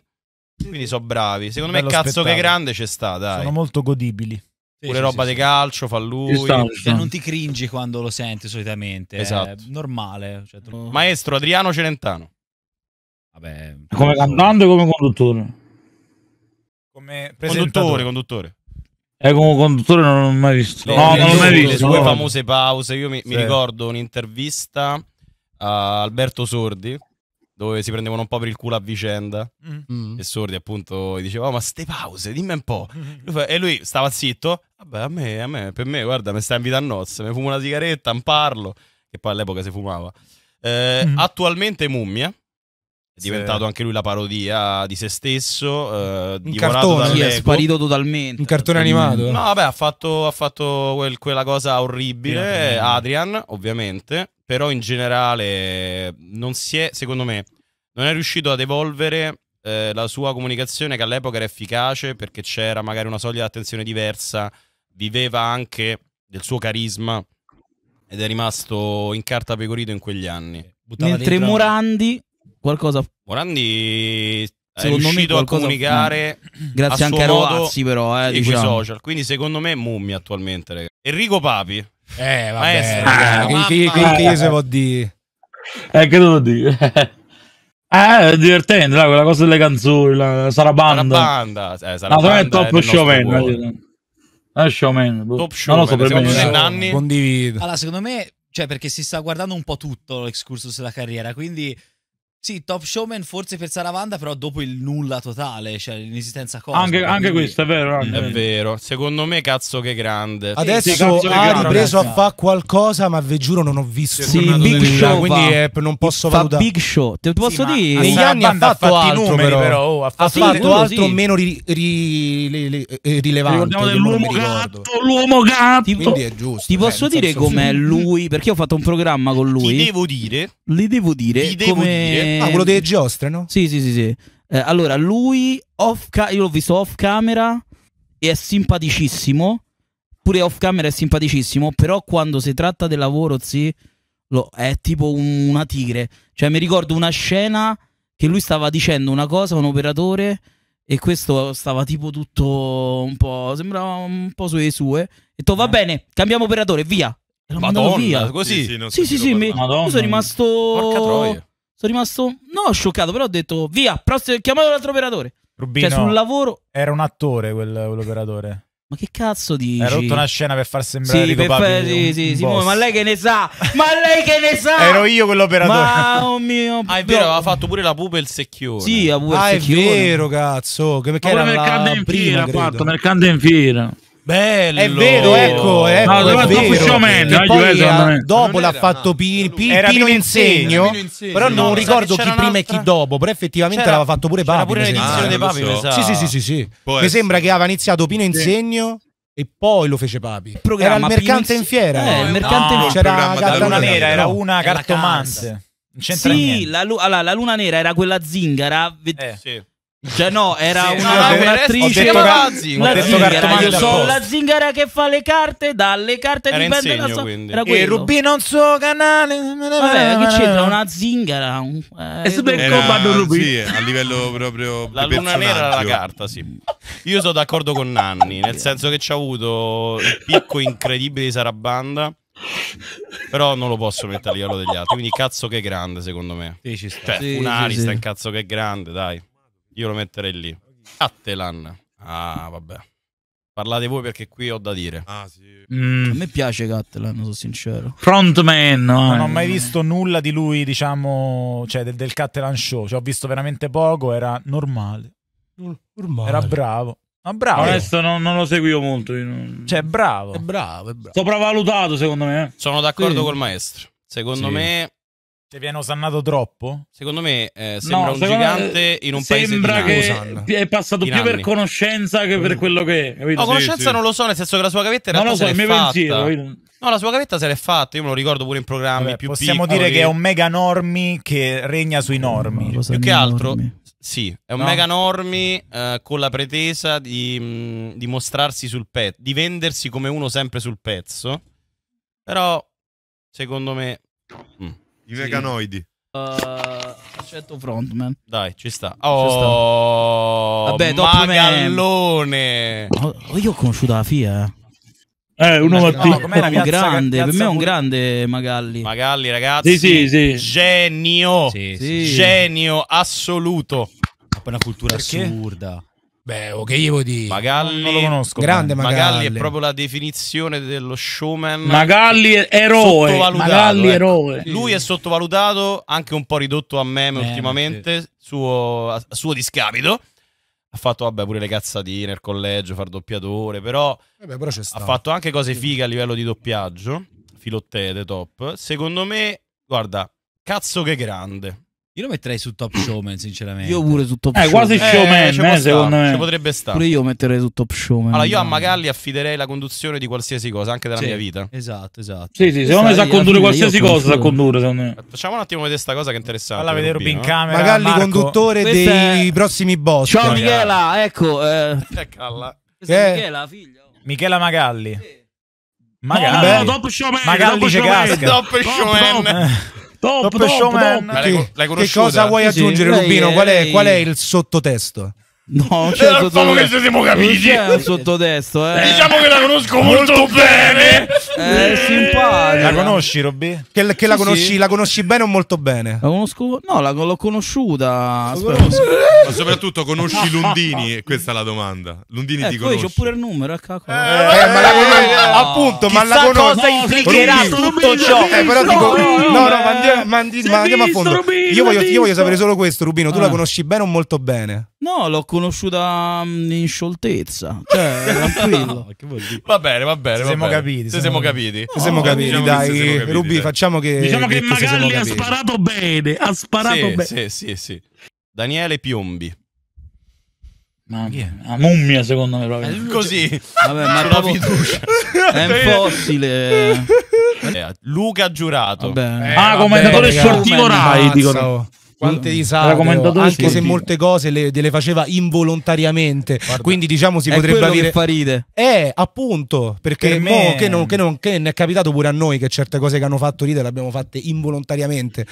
Quindi sono bravi. Secondo Bello me, cazzo spettacolo. che grande c'è sta, dai. Sono molto godibili. Pure sì, roba sì, di sì. calcio, fa lui. Esatto. non ti cringi quando lo senti solitamente. Eh. Esatto. È normale. Cioè, tu... Mm. Maestro Adriano Celentano. Vabbè, come cantante o come conduttore? Come conduttore, conduttore. Eh, come conduttore non l'ho mai visto. No, no non l'ho mai visto. Le sue famose pause. Io mi, mi ricordo un'intervista a Alberto Sordi, dove si prendevano un po' per il culo a vicenda. Mm. mm. E Sordi, appunto, diceva: oh, Ma ste pause, dimmi un po'. Lui fa, e lui stava zitto. Vabbè, a me, a me, per me, guarda, mi stai in vita a nozze, mi fumo una sigaretta, un parlo. Che poi all'epoca si fumava. Eh, mm. Attualmente mummia. È diventato anche lui la parodia di se stesso. Eh, un cartone sì, è sparito totalmente. Un cartone animato. No, vabbè, ha fatto, ha fatto quel, quella cosa orribile. Sì, Adrian, ovviamente. Però in generale non si è, secondo me, non è riuscito ad evolvere eh, la sua comunicazione che all'epoca era efficace perché c'era magari una soglia di attenzione diversa, viveva anche del suo carisma ed è rimasto in carta pecorito in quegli anni. Buttava Mentre dentro... Morandi qualcosa. Morandi eh, secondo è riuscito me a comunicare mm. grazie a anche a Rovazzi però eh, diciamo. social quindi secondo me Mummi attualmente raga. Enrico Papi eh vabbè maestro, ah, raga, che, che, che, se può dire eh che devo dire eh, è divertente là, quella cosa delle canzoni la Sarabanda Sarabanda eh, no, è top showman eh, showman boh. top showman so secondo te Nanni condivido allora secondo me cioè perché si sta guardando un po' tutto l'excursus della carriera quindi sì, Top Showman forse per Saravanda, però dopo il nulla totale, cioè l'inesistenza cosmica. Anche, anche questo è vero. Anche. È vero, secondo me cazzo che grande. Adesso sì, ha ripreso ragazzi. a fare qualcosa, ma vi giuro non ho visto. Sì, Big nel... Show, quindi eh, non posso fa valutare. Big Show, te posso sì, dire? Negli anni ha fatto, ha fatto altro, numeri, però. però oh, ha fatto, ha fatto altro sì. meno ri, ri, ri, ri eh, rilevante. L'uomo gatto, l'uomo gatto. Ti, quindi è giusto. Ti eh, posso dire com'è lui? Perché ho fatto un programma con lui. Ti devo dire. Li devo dire come ah, ehm, quello delle giostre, no? Sì, sì, sì, sì. Eh, allora, lui, off ca- io l'ho visto off camera e è simpaticissimo. Pure off camera è simpaticissimo, però quando si tratta del lavoro, sì, lo, è tipo un, una tigre. Cioè, mi ricordo una scena che lui stava dicendo una cosa a un operatore e questo stava tipo tutto un po', sembrava un po' sulle sue. E detto, va eh. bene, cambiamo operatore, via. Madonna, via. così? Sì, sì, sì, sì, sì mi, io sono rimasto... Porca troia. Sono rimasto, no, scioccato, però ho detto, via, prossimo, chiamate l'altro operatore. Rubino, cioè, sul lavoro... Era un attore quel, quell'operatore. Ma che cazzo dici? Era rotto una scena per far sembrare sì, Rico Papi Sì, sì, Simone, ma lei che ne sa? Ma lei che ne sa? Ero io quell'operatore. Ma oh mio... Ah, è vero, aveva fatto pure la pupa e il secchione. Sì, la pupa e il secchione. Ah, è vero, cazzo. perché ma era mercante in fiera, ha fatto, mercante in fiera. Bello. È vero, ecco, ecco no, è vero. Man, no, poi, a, dopo l'ha fatto Pino, Pino Insegno, però non ricordo chi prima e chi dopo, però effettivamente l'aveva fatto pure Papi. pure l'edizione dei ah, Papi, Sì, sì, sì, sì, sì. Mi sembra che aveva iniziato Pino Insegno e poi lo fece Papi. era il mercante in eh, fiera. il mercante in fiera. C'era una nera, era una cartomante. Sì, la, allora, la luna nera era quella zingara. Eh, sì cioè, no, era sì, una, no, un'attrice. Ho detto, una ho detto zingara, io so. La zingara che fa le carte, dalle carte era dipende segno, so, era E Rubino un suo canale. Vabbè, che c'entra una eh. zingara? Eh, e super comando Rubino. Sì, a livello proprio. La luna nera era la carta, sì. Io sono d'accordo con Nanni, nel senso che ci ha avuto il picco incredibile di Sarabanda. Però non lo posso mettere a livello degli altri. Quindi cazzo che grande, secondo me. Sì, ci sta. Cioè, sì, un sì, Aristan, sì. cazzo che grande, dai. Io lo metterei lì. Cattelan. Ah, vabbè. Parlate voi perché qui ho da dire. Ah, sì. Mm, a me piace Cattelan, sono sincero. Frontman. No? Non eh. ho mai visto nulla di lui, diciamo, cioè del, del Cattelan Show. Cioè, ho visto veramente poco, era normale. normale. Era bravo. Ma bravo. Onesto, non, non, lo seguivo molto. Non... Cioè, bravo. È bravo, è bravo. Sopravvalutato, secondo me. Eh. Sono d'accordo sì. col maestro. Secondo sì. me ti viene osannato troppo? Secondo me eh, sembra no, un gigante in un sembra paese Sembra che è passato in più anni. per conoscenza che per quello che è. No, conoscenza sì, sì. non lo so, nel senso che la sua gavetta era realtà so, se l'è fatta. Pensiero. No, la sua gavetta se l'è fatta, io me lo ricordo pure in programmi Vabbè, più Possiamo piccoli. dire che è un mega normi che regna sui normi. No, più che altro, normi. sì, è un no. mega normi eh, con la pretesa di, di mostrarsi sul pezzo, di vendersi come uno sempre sul pezzo. Però, secondo me... Mh. Mm. I sì. veganoidi. Uh, accetto frontman. Dai, ci sta. Oh, ci sta. Oh, Vabbè, magallone. Oh, oh, io ho conosciuto la FIA. Eh, eh uno mattina. No, è un grande, per me è un grande Magalli. Magalli, ragazzi. Sì, sì, sì. Genio. Genio assoluto. Ma una cultura Perché? assurda. Beh, o oh, che gli vuoi dire? Magalli, non lo conosco. Grande Magalli. Magalli è proprio la definizione dello showman. Magalli eroe. Magalli eh. eroe. Lui è sottovalutato, anche un po' ridotto a meme eh, ultimamente, sì. suo, a suo discapito ha fatto vabbè, pure le cazzatine al collegio, far doppiatore, però, vabbè, però ha fatto anche cose fighe a livello di doppiaggio, filottete top. Secondo me, guarda, cazzo che grande. Io lo metterei su Top Showman, sinceramente. Io pure su Top eh, Showman. Quasi eh, quasi Showman, eh, eh, secondo me. Ci potrebbe stare. Pure io metterei su Top Showman. Allora, io a Magalli affiderei la conduzione di qualsiasi cosa, anche della sì. mia vita. Esatto, esatto. Sì, sì, secondo me sa condurre qualsiasi cosa, sa condurre, secondo me. Facciamo un attimo vedere sta cosa che è interessante. Alla vedere Rubino, in eh. camera. Magalli Marco. conduttore Questa dei è... prossimi boss. Ciao Michela, ecco. Eh... Calla. Questa è Michela, figlio. Michela Magalli. Sì. Magalli. No, no, top Showman. Magalli top Showman. Top Showman. Top, top, top, top. Che, che, cosa vuoi sì, aggiungere, lei, Rubino? Qual, è, qual è il sottotesto? No, c'è un sottotesto. che ci siamo capiti. C'è un sottotesto, eh. Diciamo che la conosco molto bene. Eh, eh, è simpatica. La conosci, Robby? Che, che la, conosci, sì. la conosci bene o molto bene? La conosco? No, la- l'ho conosciuta. Aspetta. Ma soprattutto conosci Lundini? E questa è la domanda. Lundini Eh, ti poi c'ho pure il numero, ecco. ecco. Eh, ma la conosci- appunto, ma la Chissà conosci. cosa implicherà tutto ciò. Eh, però dico, no, no, ma andiamo, ma andiamo a fondo. Io voglio, io voglio sapere solo questo, Rubino. Tu la conosci bene o molto bene? No, l'ho conosciuta mm, in scioltezza, cioè tranquillo. no, va bene, va bene. Se siamo bene. capiti. Se siamo capiti. No, siamo capiti, diciamo dai, Rubi, facciamo che. Diciamo che, che Magalli ha sparato bene. Ha sparato sì, bene. Sì, sì, sì. Daniele Piombi. Ma chi è? mummia, secondo me. Proprio. È eh, così. Cioè, vabbè, ma è proprio. è un fossile. Eh, Luca Giurato. Vabbè. Eh, ah, commentatore sportivo Rai, dicono. Quante risate, oh, anche se molte cose le, le faceva involontariamente. Guarda, Quindi diciamo si potrebbe avere... Faride. Eh, appunto, perché per me... che, non, che, non, che ne è capitato pure a noi che certe cose che hanno fatto ridere le abbiamo fatte involontariamente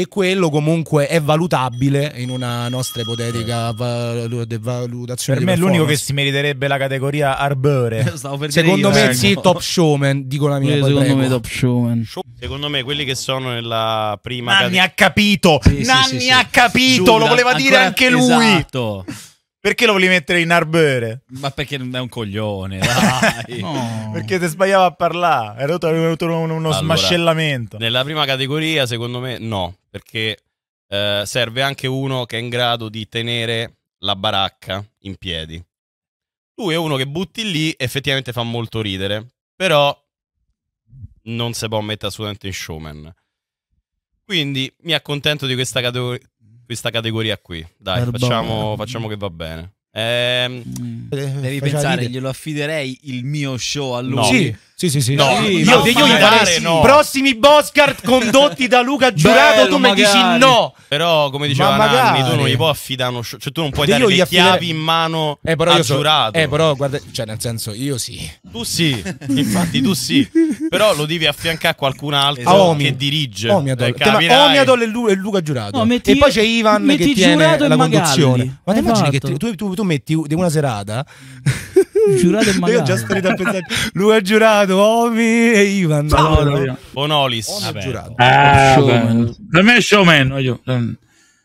e quello comunque è valutabile in una nostra ipotetica eh. val valutazione. Per me è l'unico che si meriterebbe la categoria arbore. secondo me io, sì, top showman, dico la mia. secondo me top showman. Secondo me quelli che sono nella prima... Nanni ha capito, sì, Nanni sì, sì, ha capito, Giuda, lo voleva dire anche lui. Esatto. Perché lo volevi mettere in arbore? Ma perché non è un coglione, dai. no. Perché ti sbagliava a parlare. Era venuto uno allora, smascellamento. Nella prima categoria, secondo me, no. Perché eh, serve anche uno che è in grado di tenere la baracca in piedi. Lui è uno che butti lì, effettivamente fa molto ridere. Però non si può mettere assolutamente in showman. Quindi mi accontento di questa categoria questa categoria qui. Dai, facciamo, facciamo, che va bene. Ehm, mm. Devi pensare, glielo affiderei il mio show a lui. No. Sì. Sì, sì, sì. No, sì, io, io gli farei no. prossimi Boscart condotti da Luca Giurato, Bello, tu mi dici no. Però come diceva ma Nanni, tu non gli puoi affidare uno show, cioè tu non puoi dare le chiavi in mano eh, a so, Giurato. Eh, però guarda, cioè nel senso io sì. Tu sì, infatti tu sì, però lo devi affiancare a qualcun altro esatto. che dirige. Omiadol, eh, Omiadol e, Lu- e Luca Giurato. No, metti, e poi c'è Ivan che tiene la conduzione. Ma ti immagini che esatto. tu metti una serata giurato e Io ho già starito a pensare. Lui ha giurato Omi oh e Ivan. No, no, no. Bonolis. Giurato. Eh, per me è showman. Io.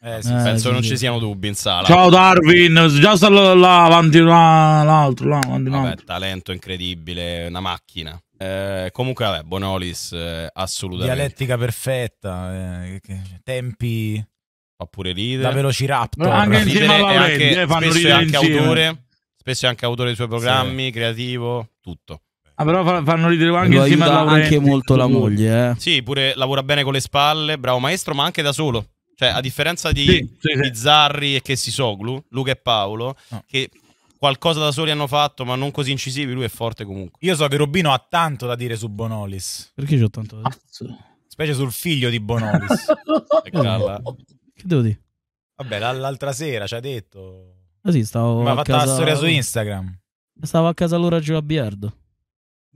Eh, sì, eh, penso sì, non sì. ci siano dubbi in sala. Ciao Darwin, già sta là, là avanti là, l'altro, là, avanti vabbè, l'altro. talento incredibile, una macchina. Eh, comunque, vabbè, Bonolis, eh, assolutamente. Dialettica perfetta, eh, cioè, tempi... Fa pure ridere. Da Velociraptor. Anche insieme alla Lauretti, eh, fanno ridere anche autore. Spesso è anche autore dei suoi programmi, sì. creativo, tutto. Ah, però fanno ridere anche Lo insieme a anche molto la moglie, eh. Sì, pure lavora bene con le spalle, bravo maestro, ma anche da solo. Cioè, a differenza di, sì, sì, di Zarri e Chessisoglu, Luca e Paolo, no. Ah. che qualcosa da soli hanno fatto, ma non così incisivi, lui è forte comunque. Io so che Rubino ha tanto da dire su Bonolis. Perché c'ho tanto da dire? Specie sul figlio di Bonolis. che devo dire? Vabbè, l'altra sera ci ha detto... Ah sì, stavo Ma ha fatto casa... la storia su Instagram. Stavo a casa allora giù a Biardo.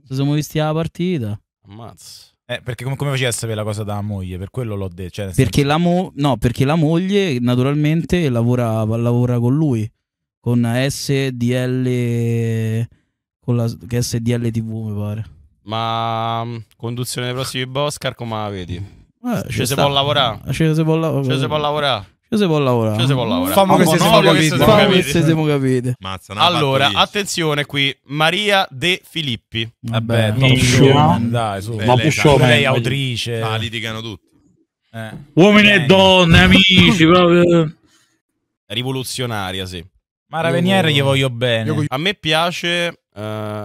Ci siamo visti la partita. Ammazzo. Eh, perché come, come faceva a sapere la cosa dalla moglie? Per quello l'ho detto. Cioè, perché, senso... la mo... no, perché la moglie naturalmente lavora, lavora con lui, con SDL, con la SDL TV mi pare. Ma mm, conduzione dei prossimi Boscar come la vedi? Eh, cioè, si può lavorare. Cioè, si può lavorare. Ci si può lavorare. Ci si può lavorare. Famo che se siamo capiti. Famo che se siamo capiti. Mazza, allora, attenzione qui. Maria De Filippi. Eh Vabbè, top Dai, su. Ma Pusciò. Lei è autrice. Ah, litigano tutti. Eh. Uomini e donne, amici, proprio. Rivoluzionaria, sì. Mara Venier gli voglio bene. A me piace uh,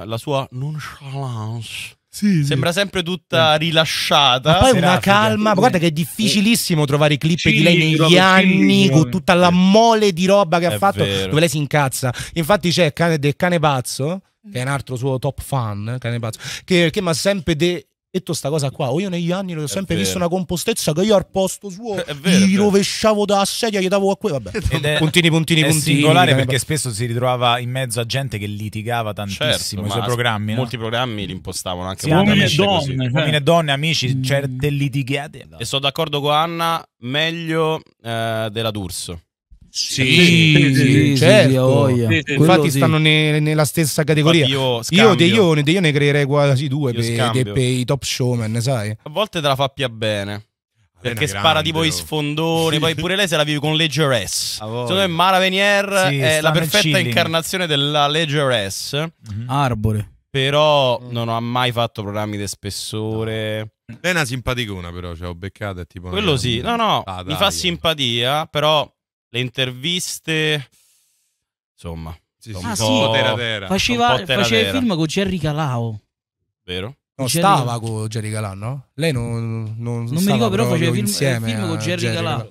la sua nonchalance sì, Sembra sì. sempre tutta rilasciata. Ma poi Serafica. una calma. Ma guarda che è difficilissimo trovare clip sì, di lei negli anni con tutta la mole di roba che è ha fatto vero. dove lei si incazza. Infatti c'è cane, del cane pazzo che è un altro suo top fan, cane pazzo, che, che mi ha sempre detto detto sta cosa qua, o io negli anni l'ho sempre visto una compostezza che io al posto suo vero, gli cioè. rovesciavo da sedia, gli davo a qui, vabbè. è, puntini, puntini, è puntini. singolare perché spesso si ritrovava in mezzo a gente che litigava tantissimo certo, i suoi programmi. No? Molti programmi li impostavano anche sì, uomini e donne. Cioè. Uomini e donne, amici, mm. certe litigate. E sono d'accordo con Anna, meglio eh, della D'Urso. Sì, sì, certo. sì, sì Infatti stanno ne, nella stessa categoria. Infatti io, io De Ione, De creerei quasi due per, i top showman, sai? A volte te la fa più bene. Ah, perché grande, spara tipo i oh. sfondoni, poi pure lei se la vive con leggeress. Secondo me Mara Venier è la perfetta incarnazione della leggeress. Mm-hmm. Arbore. Però mm. non ha mai fatto programmi di spessore. No. Lei è una simpaticona, però, cioè, ho beccata. Tipo Quello sì, no, no, ah, mi fa simpatia, però le interviste, insomma, sì, sì. Ah, sì. Tera tera. Faceva, tera faceva il film con Jerry Calao. Vero? Non Jerry... stava con Jerry Calà, no? Lei non, non, non mi ricordo, però faceva film, film con Jerry, Jerry Calà.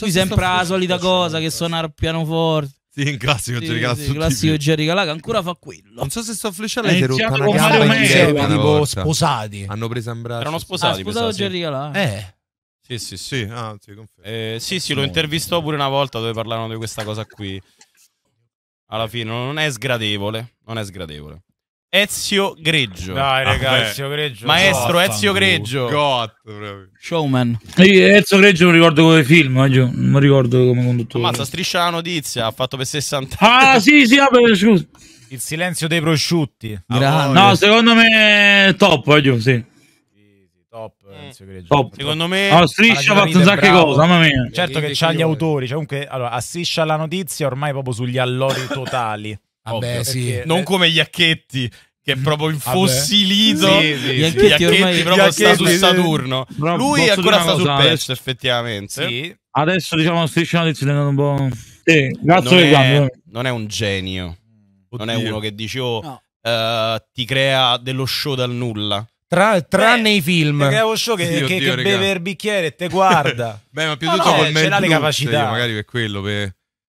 Lui sempre la solita cosa che suonare il pianoforte. Sì, in classico sì, Jerry Calà. Sì, classico Jerry Calà che ancora fa quello. Non so se sto flecciando eh, l'hai rotta una gamba insieme, tipo sposati. Hanno preso in braccio. Erano sposati. ah, sposato Jerry Calà. Eh. Sì, sì, sì. Ah, eh, sì, sì, lo intervistò pure una volta dove parlavano di questa cosa qui. Alla fine non è sgradevole, non è sgradevole. Ezio Greggio. Dai, ah, raga, ah, Ezio Greggio. Maestro God, Ezio Greggio. God, Showman. Io Ezio Greggio non ricordo come film, eh, non mi ricordo come conduttore. Ammazza, striscia la notizia, ha fatto per 60 ah, anni. Ah, sì, sì, vabbè, scusa. Il silenzio dei prosciutti. Ah, no, secondo me è top, voglio, eh, sì eh. Secondo me no, ah, Striscia ha fatto sacche cose, mamma mia. Certo cioè, che c'ha gli autori, cioè comunque allora, assiscia alla notizia ormai proprio sugli allori totali. Vabbè, Ovvio, sì. Eh. Non come gli acchetti che è proprio infossilito sì, sì, gli acchetti, proprio sta su Saturno però lui ancora sta sul PES effettivamente sì. adesso diciamo striscia la notizia è un po' sì, non, è, non è un genio Oddio. non è uno che dice oh, no. uh, ti crea dello show dal nulla tra, tranne Beh, i film. Che È un show che, sì, che, oddio, che beve il bicchiere e te guarda. Beh, ma più di no, tutto no, con me. l'ha le capacità. Cioè, magari per quello. Per...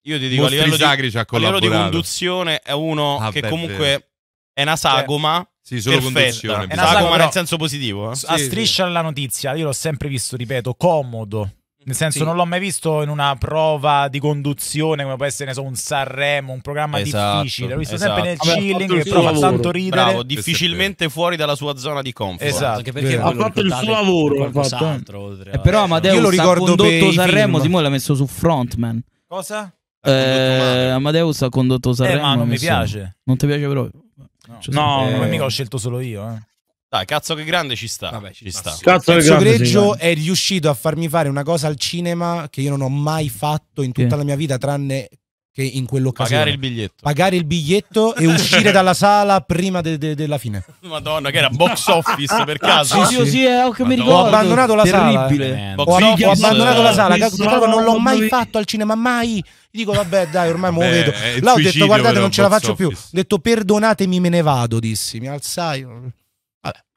Io ti dico, Mostri a livello, di, a livello di conduzione è uno ah, che beh, comunque beh. è una sagoma. Cioè, sì, solo perfetta. conduzione. È una sagoma però, nel senso positivo. Eh? A striscia sì. la notizia, io l'ho sempre visto, ripeto, comodo. Nel senso, sì. non l'ho mai visto in una prova di conduzione come può essere so, un Sanremo, un programma esatto, difficile. L'ho visto esatto. sempre nel esatto. Vabbè, chilling che prova lavoro. tanto ridere. Bravo, difficilmente fuori dalla sua zona di comfort. Esatto. Anche perché ha fatto il suo lavoro. Altro, eh, però Amadeus ha condotto Sanremo, Simone l'ha messo su Frontman. Cosa? Eh, Amadeus ha condotto Sanremo. Eh, ma non mi piace. Non ti piace proprio? No, cioè, no eh... mica ho scelto solo io. Eh. Dai, cazzo che grande ci sta. Vabbè, ci, ci sta. Cazzo cioè, che grande. è riuscito a farmi fare una cosa al cinema che io non ho mai fatto in tutta sì. la mia vita, tranne che in quell'occasione. Pagare il biglietto. Pagare il biglietto e uscire dalla sala prima de de della fine. Madonna, che era box office per caso. Sì, sì, sì, eh, che mi ricordo. Ho abbandonato la Terribile. sala. Eh. Ho, ho, abbandonato la eh. sala. Purtroppo non l'ho mai fatto al cinema, mai. Dico, vabbè, dai, ormai Beh, vedo. Là ho detto, guardate, non ce la faccio office. più. Ho detto, perdonatemi, me ne vado, dissi. Mi alzai.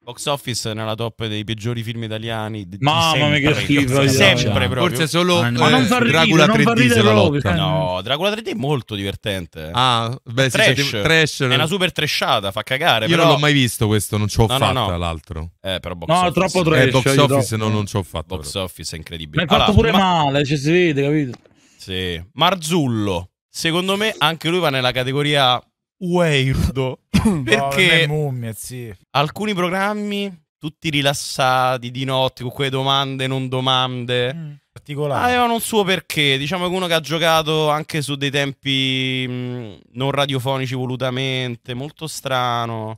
Box Office nella top dei peggiori film italiani. di Mamma mia, che schifo! Sempre proprio. Forse solo eh, non fa ridere, Dracula non 3D se la lotta. No, Dracula 3D è molto divertente. Ah, beh, trash. Sì, trash. È una super trashata, fa cagare. Io però... non l'ho mai visto questo, non ci ho no, fatto no, no. l'altro. Eh, però box no, office. troppo trash. Eh, box Office troppo. no, non ci ho fatto. Box però. Office è incredibile. Ma è fatto allora, pure ma... male, ci cioè, si vede, capito? Sì. Marzullo, secondo me anche lui va nella categoria weirdo. Perché oh, mummia, sì. alcuni programmi tutti rilassati di notte con quelle domande non domande mm. particolari avevano un suo perché diciamo che uno che ha giocato anche su dei tempi mh, mm, non radiofonici volutamente molto strano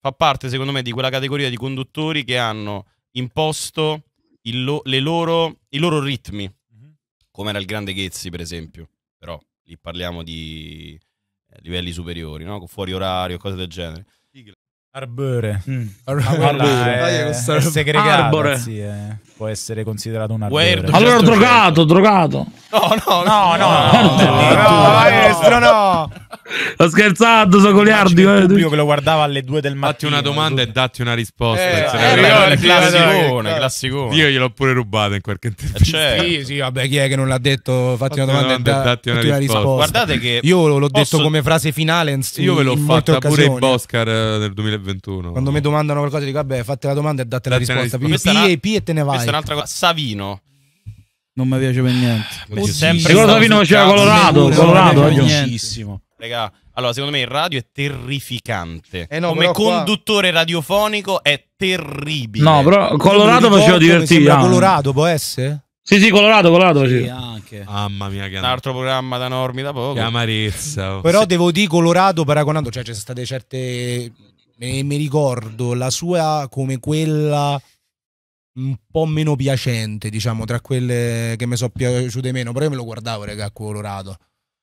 fa parte secondo me di quella categoria di conduttori che hanno imposto lo loro, i loro ritmi mm -hmm. come era il grande Ghezzi per esempio però lì parliamo di livelli superiori, no? fuori orario, cose del genere. Arbore. Mm. Arbore. Arbore. È, è segregato. Arbore. Sì, è. Eh può essere considerato un ardore. Allora certo. drogato, drogato. No, no, no, no. No, maestro, no. Sto scherzando, sono goliardi. Io eh, che lo guardavo alle due del mattino. Fatti una domanda eh, e datti una risposta. Eh, cioè, eh classicone, classicone. Io gliel'ho pure rubato in qualche intervista. Certo. Sì, sì, vabbè, chi è che non l'ha detto? Fatti una domanda e datti una risposta. Guardate che Io l'ho detto come frase finale Io ve l'ho fatta pure in Oscar nel 2021. Quando mi domandano qualcosa dico "Vabbè, fate la domanda e date la risposta". Pi e te ne vai questa è un'altra cosa. Savino. Non mi piace per niente. Ah, Oddio, sempre ricordo Savino faceva Colorado. Colorado, bellissimo. Raga, allora, secondo me il radio è terrificante. Eh no, Come conduttore qua... radiofonico è terribile. No, però Colorado faceva divertire. Colorado può essere? Sì, sì, Colorato, Colorato sì, anche. Mamma mia, che un altro programma da normi da poco. Che amarezza. Oh. Però sì. devo dire Colorato paragonando, cioè c'è state certe mi ricordo la sua come quella un po' meno piacente, diciamo, tra quelle che mi sono piaciute meno. Però io me lo guardavo, raga, colorato.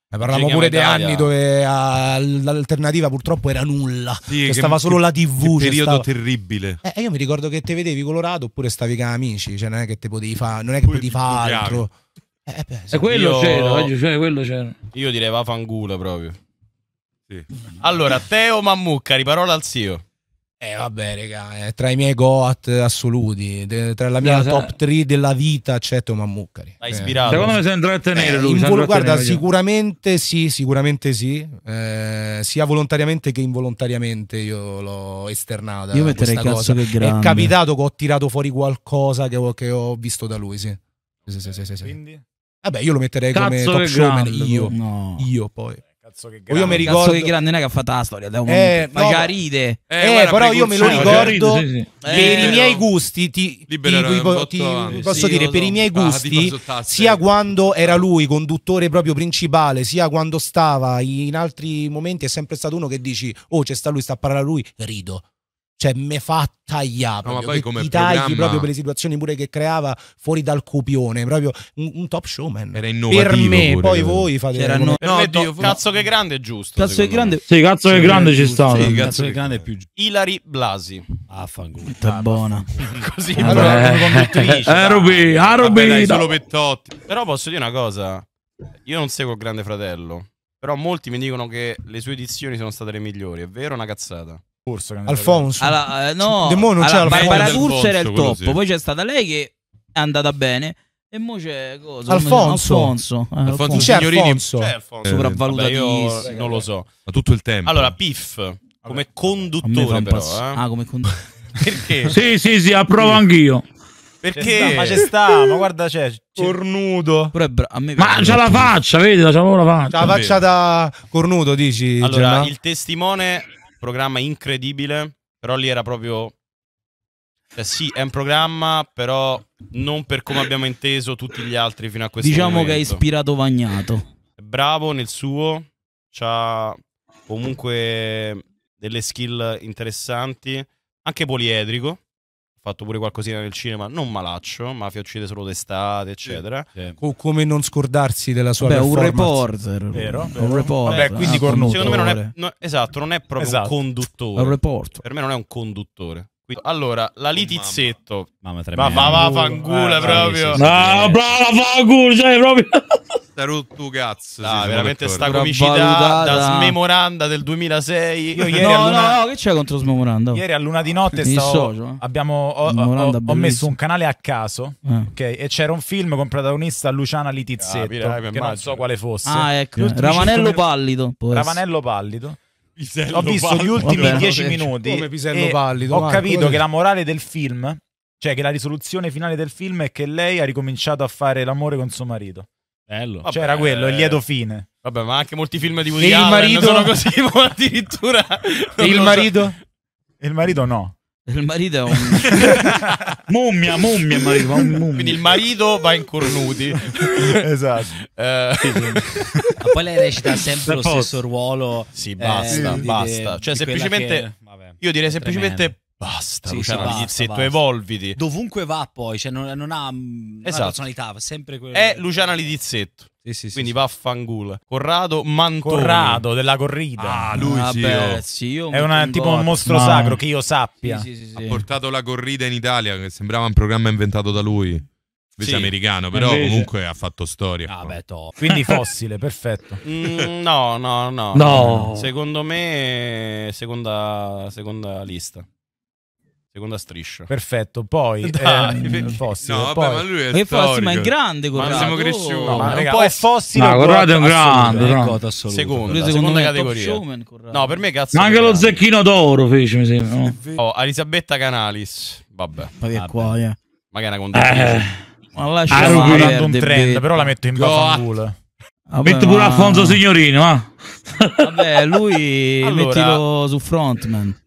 Ne parlavamo pure dei anni dove l'alternativa purtroppo era nulla. Sì, che stava solo la TV. Un periodo stava... terribile. Eh, io mi ricordo che te vedevi colorato oppure stavi con amici, cioè non è che te potevi fare, non è che potevi fare altro. Eh, beh, sì. Eh, e quello io... c'era, cioè, quello c'era. Io direi vaffanculo proprio. Sì. Mm. Allora, Teo Mammucca, riparola al zio. Eh vabbè, raga, eh, tra i miei Goat assoluti, de, tra la mia no, top 3 della vita c'è Toma Muccari. L'ha ispirato. Eh. Secondo me si andrà a tenere eh, lui. Invol- guarda, sicuramente sì, sicuramente sì, eh, sia volontariamente che involontariamente io l'ho esternata. Io metterei cazzo cosa. che grande. È capitato che ho tirato fuori qualcosa che ho, che ho visto da lui, sì. sì, sì, sì, sì, sì. Quindi? Vabbè, io lo metterei cazzo come top showman, grande, io, no. io poi. Cazzo che grande. Io mi ricordo che grande non è che ha fatto la storia, da un eh, no, ma ride. Eh, eh però io me lo ricordo sì, sì. Eh, per i miei no. gusti, ti, ti, ti posso sì, dire, per so. i miei ah, gusti, ah, sia ecco. quando era lui conduttore proprio principale, sia quando stava in altri momenti, è sempre stato uno che dici, oh c'è sta lui, sta a parlare lui, rido cioè mi fa tagliare no, proprio, come ti tagli programma... proprio per le situazioni pure che creava fuori dal copione proprio un, un top showman era innovativo per me pure, poi pure. voi fate C'era no, no, Dio, fu... cazzo che grande è giusto cazzo che grande sì cazzo che grande ci sta sì, cazzo, cazzo che grande è più giusto Ilari Blasi affanculo ah, buona così allora, Arobi Arobi solo pettotti però posso dire una cosa io non seguo il Grande Fratello però molti mi dicono che le sue edizioni sono state le migliori è vero una cazzata corso. Alfonso. Allora, eh, no, De Mo non allora, c'è Alfonso. era il top, sì. poi c'è stata lei che è andata bene. E mo c'è cosa? Alfonso. Alfonso. Eh, Alfonso. C'è Alfonso. C'è Alfonso. Sopravvalutatissimo. Vabbè, non lo so. Ma tutto il tempo. Allora, Piff, come conduttore però. Eh. Ah, come conduttore. Perché? sì, sì, sì, approvo anch'io. Perché? C'è ma c'è sta, ma guarda c'è. Cornudo. Bra- ma c'ha la faccia, vedi, c'ha la faccia. C'ha la faccia da cornuto, dici? Allora, Gemma? il testimone programma incredibile, però lì era proprio... Cioè, sì, è un programma, però non per come abbiamo inteso tutti gli altri fino a questo diciamo momento. Diciamo che ha ispirato Vagnato. È bravo nel suo, ha comunque delle skill interessanti, anche poliedrico, fatto pure qualcosina nel cinema, non malaccio, Mafia uccide solo d'estate, eccetera. Sì, sì. O come non scordarsi della sua Beh, un reporter. Vero, vero. Un reporter. Vabbè, quindi ah, cornuto, secondo me non è no, esatto, non è proprio esatto. un conduttore. Un reporter. Per me non è un conduttore. Quindi... Allora, la litizzetto. Mamma, mamma ma va fangula eh, proprio. No, brava fangula, cioè proprio. Sta rotto cazzo. Ah, veramente sta comicità da smemoranda del 2006. Io ieri no, luna... no, che c'è contro smemoranda? Ieri a luna di notte stavo... Eh? abbiamo... ho, ho, ho messo un canale a caso, eh. ok? E c'era un film con protagonista Luciana Litizzetto, ah, che immagino. non so quale fosse. Ah, ecco. Ravanello Pallido. Ravanello Pallido. Pisello ho visto pallido. gli ultimi Vabbè, dieci no, minuti. Pisello pallido, ho Marco, capito come... che la morale del film, cioè che la risoluzione finale del film è che lei ha ricominciato a fare l'amore con suo marito. Bello. cioè era quello, il lieto fine. Vabbè, ma anche molti film di Woody il Allen marito... sono così, addirittura... E il marito? So. Il marito no. Il marito è un... mummia, mummia, marito, un mummia, Quindi il marito va in cornuti. esatto. Eh. Ma poi lei recita sempre lo stesso ruolo. Sì, basta, eh, basta. Di, cioè, di semplicemente... Che... Vabbè, io direi semplicemente... Basta, sì, Luciano cioè, Vinizetto, basta. evolviti. Dovunque va poi, cioè non, non ha mm, esatto. personalità, sempre quello. È Luciana Lidizzetto. Sì, sì, Quindi sì, vaffanculo. Corrado Mantone. Corrado della corrida. Ah, lui Vabbè, ah, sì. Io è una, tipo un mostro ma... sacro che io sappia. Ha portato la corrida in Italia, che sembrava un programma inventato da lui. Invece sì. americano, però Invece... comunque ha fatto storia. Ah, beh, Quindi fossile, perfetto. Mm, no, no, no, no, Secondo me, seconda, seconda lista. Seconda striscia. Perfetto, poi ehm, Dai, ehm, Fossile. No, poi... Vabbè, ma lui è storico. Fossile, ma è grande Corrado. Ma siamo cresciuti. No, ma raga, poi Fossile no, Corrado è un grande, no. Cota assoluta. Seconda, seconda categoria. Showman, no, per me cazzo. Ma anche lo zecchino d'oro fece, mi sembra. No? Oh, Elisabetta Canalis. Vabbè. Ma che cuoia. Ma che è una conduttrice. Eh. Ma lascia ah, un trend, bella. però la metto in baffanculo. Vabbè, Metto pure Alfonso Signorino, eh. Vabbè, lui allora... mettilo su Frontman.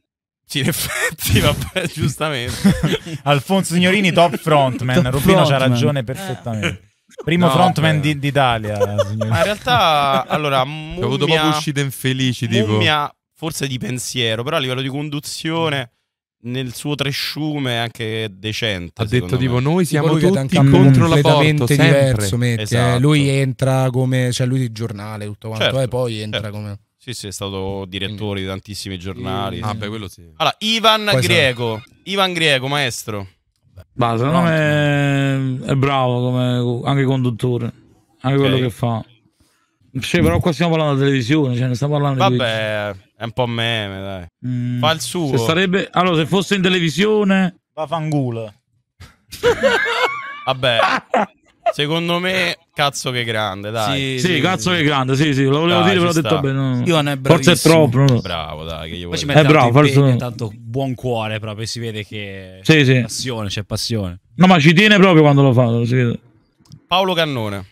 Sì, in effetti, vabbè, giustamente. Alfonso Signorini, top frontman. Top Rubino c'ha ragione eh. perfettamente. Primo no, frontman d- d'Italia. Ma in realtà, allora, Mummia... Ho avuto proprio uscite infelici, tipo. forse di pensiero, però a livello di conduzione... Nel suo tresciume è anche decente. Ha detto me. tipo: Noi siamo tipo tutti contro l'aborto. Sempre. diverso. Metti, eh. esatto. eh, lui entra come. cioè, lui di giornale, tutto quanto. Certo, e poi entra certo. come. Sì, sì, è stato direttore di tantissimi giornali. Ah, beh, quello sì. Allora, Ivan Poi Griego. Sarà. Ivan Grieco, maestro. Bah, secondo me è bravo come anche conduttore, anche okay. quello che fa. Cioè, però qua stiamo parlando della televisione, cioè ne stiamo parlando Vabbè, di... è un po' meme, dai. Mm, fa il suo. Se sarebbe... Allora, se fosse in televisione... Va fangulo. Vabbè. Secondo me, cazzo che grande, dai. Sì, sì, sì cazzo sì. che grande, sì, sì, lo volevo dai, dire, però ho detto bene. Io non forse è troppo. No? Bravo, dai, che io Poi ci è bravo, impegno, forse... tanto buon cuore proprio, si vede che sì, sì. passione, c'è passione. No, ma ci tiene proprio quando lo fa, lo si vede. Paolo Cannone.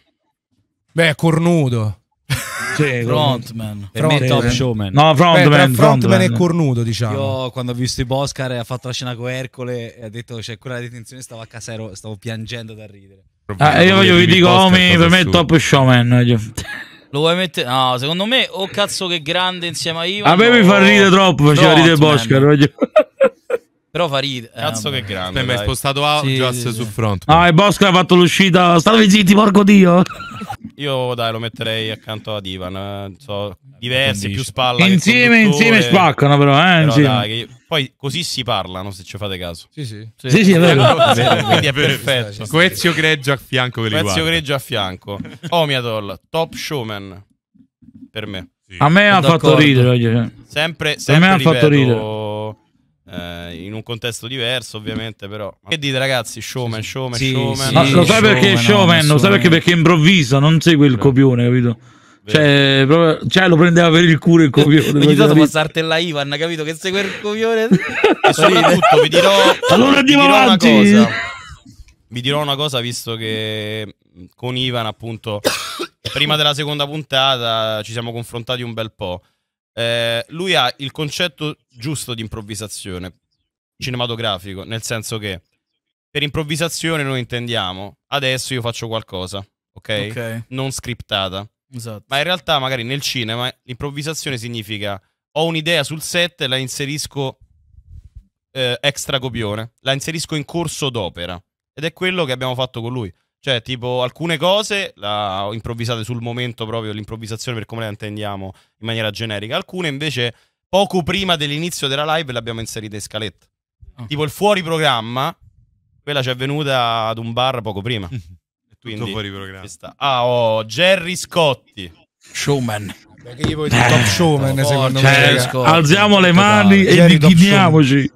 Beh, cornudo. Sì, frontman, per front, me top showman. No, frontman, Beh, frontman e cornudo, diciamo. Io quando ho visto i Boscar ha fatto la scena con Ercole e ha detto c'è cioè, quella detenzione stavo a casa ero, stavo piangendo da ridere. Ah, io voglio vi dico, Omi oh, per me è top showman. Lo vuoi mettere? No, secondo me, oh cazzo che grande insieme a Ivan. A me mi fa oh. ridere troppo, faceva ridere Bosca. Però fa ridere. Eh, cazzo che grande. Mi hai spostato a sì, sì, su sì. Ah, e Bosca ha fatto l'uscita. Stavi zitti, porco Dio. Io dai, lo metterei accanto a Divan. Eh, so, diversi, più spalla. Insieme, insieme spaccano, però. Eh, però dai, poi così si parlano, se ci fate caso. Sì, sì. Sì, sì, sì è vero. Quindi è perfetto. Coezio Greggio a fianco che Greggio a fianco. Omiadol, oh, top showman. Per me. Sì. A me ha fatto ridere. Sempre, sempre, a me ha fatto ridere eh, in un contesto diverso ovviamente però che dite ragazzi showman showman sì, showman sì, ma lo sai perché showman, showman no, lo sai perché perché improvvisa non segue il copione capito cioè, proprio, cioè, lo prendeva per il culo il copione. Ogni tanto fa sartella Ivan, capito? Che segue il copione. e soprattutto vi dirò, allora vi dirò una cosa. Vi dirò una cosa, visto che con Ivan, appunto, prima della seconda puntata ci siamo confrontati un bel po' eh, lui ha il concetto giusto di improvvisazione cinematografico, nel senso che per improvvisazione noi intendiamo adesso io faccio qualcosa, ok? okay. Non scriptata. Esatto. Ma in realtà magari nel cinema l'improvvisazione significa ho un'idea sul set e la inserisco eh, extra copione, la inserisco in corso d'opera. Ed è quello che abbiamo fatto con lui. Cioè, tipo, alcune cose le ho improvvisate sul momento proprio, l'improvvisazione per come la intendiamo in maniera generica. Alcune invece, poco prima dell'inizio della live, le abbiamo inserite in scaletta. Okay. Tipo il fuori programma, quella ci è venuta ad un bar poco prima. Mhm. Quindi, Tutto fuori programma. Ah, oh, Jerry Scotti. Showman. Perché io voglio dire top showman, oh, secondo Jerry me. Scotti. Alziamo le mani e inchiniamoci.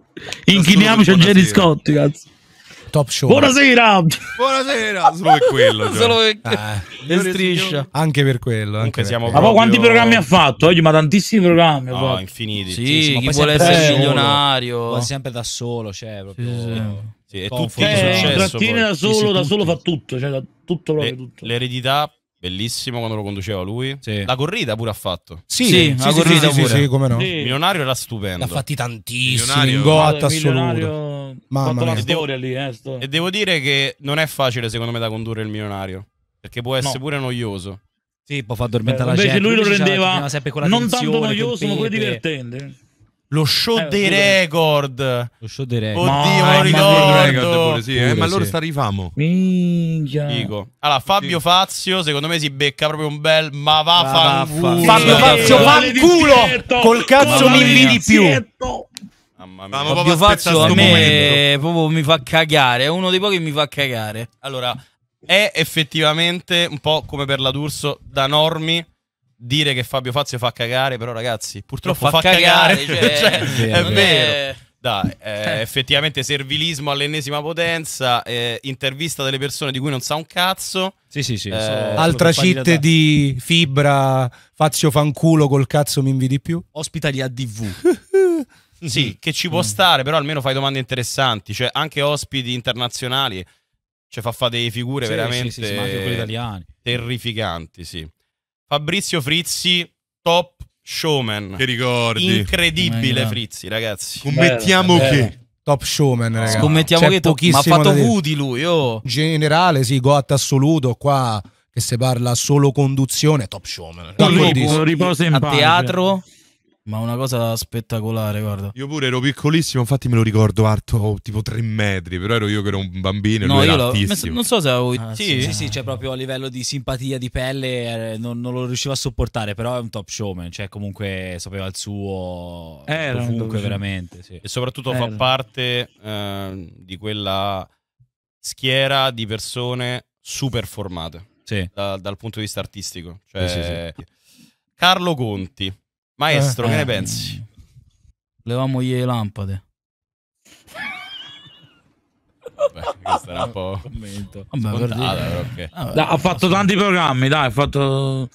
Inchiniamoci a Jerry Scotti, cazzo. Top Show. Buonasera! Buonasera! Solo per quello. Solo per... Eh, e striscia. Anche per quello. Anche siamo ma proprio... poi quanti programmi ha fatto? Oggi, ma tantissimi programmi. No, fatto. infiniti. Sì, sì, sì chi vuole essere milionario. Ma sempre da solo, cioè, proprio... Sì, sì. e tutti eh, successo, da solo, da solo fa tutto, cioè, da tutto, proprio tutto. L'eredità Bellissimo quando lo conduceva lui. Sì. La corrida pure ha fatto. Sì, sì la sì, corrida sì, pure. Sì, come no. Milionario era stupendo. L'ha fatti tantissimo. Milionario, in assoluto. Milionario Mamma mia. Sto... Lì, eh, sto... E devo dire che non è facile, secondo me, da condurre il milionario. Perché può essere no. pure noioso. Sì, può far addormentare eh, la gente. Invece lui lo rendeva non tanto noioso, ma pure divertente. Lo show, eh, dei record. lo show dei record. Oddio, no, ricordo. Pure, sì, eh, pure, eh, ma allora sì. sta rifamo. Minchia. Dico. Allora, Fabio sì. Fazio, secondo me si becca proprio un bel ma va, va, va, va. Fabio Fazio, fa culo. Col cazzo mi invidi più. Mamma mia. Fabio ah, Fazio a me eh, proprio mi fa cagare, è uno dei pochi che mi fa cagare. Allora, è effettivamente un po' come per la D'Urso da normi dire che Fabio Fazio fa cagare, però ragazzi, purtroppo fa, fa, cagare, cagare cioè, cioè, eh, è vero. Eh. È vero. Dai, eh, effettivamente servilismo all'ennesima potenza, eh, intervista delle persone di cui non sa un cazzo. Sì, sì, sì. Eh, altra città di fibra, Fazio fanculo col cazzo mi invidi più. Ospitali a DV. Sì, mm. che ci può mm. stare, però almeno fai domande interessanti. Cioè, anche ospiti internazionali cioè, fa fare delle figure sì, veramente sì, sì, terrificanti. Sì. Fabrizio Frizzi, top showman. Che ricordi? Incredibile, Frizzi, ragazzi. Scommettiamo che. Top showman, ragazzi. Scommettiamo C'è che pochissimo. Ma ha fatto Woody lui, oh. Generale, sì, Goat assoluto qua. Che se parla solo conduzione, top showman. Un, un riposo in a pace. teatro. Ma una cosa spettacolare, guarda. Io pure ero piccolissimo, infatti me lo ricordo alto tipo 3 metri, però ero io che ero un bambino e no, lui era altissimo. Non so se avevo... Ah, sì. sì, sì, sì, cioè proprio a livello di simpatia di pelle eh, non, non, lo riuscivo a sopportare, però è un top showman, cioè comunque sapeva il suo... Eh, era comunque veramente, sì. E soprattutto eh, era. fa parte eh, di quella schiera di persone super formate. Sì. Da, dal punto di vista artistico. Cioè, sì, sì, cioè, Carlo Conti Maestro, eh, che ne eh. pensi? Levamo le lampade. Beh, questo era un po' commento. Vabbè, Spontata, eh, okay. da, ha fatto tanti programmi, dai, ha fatto...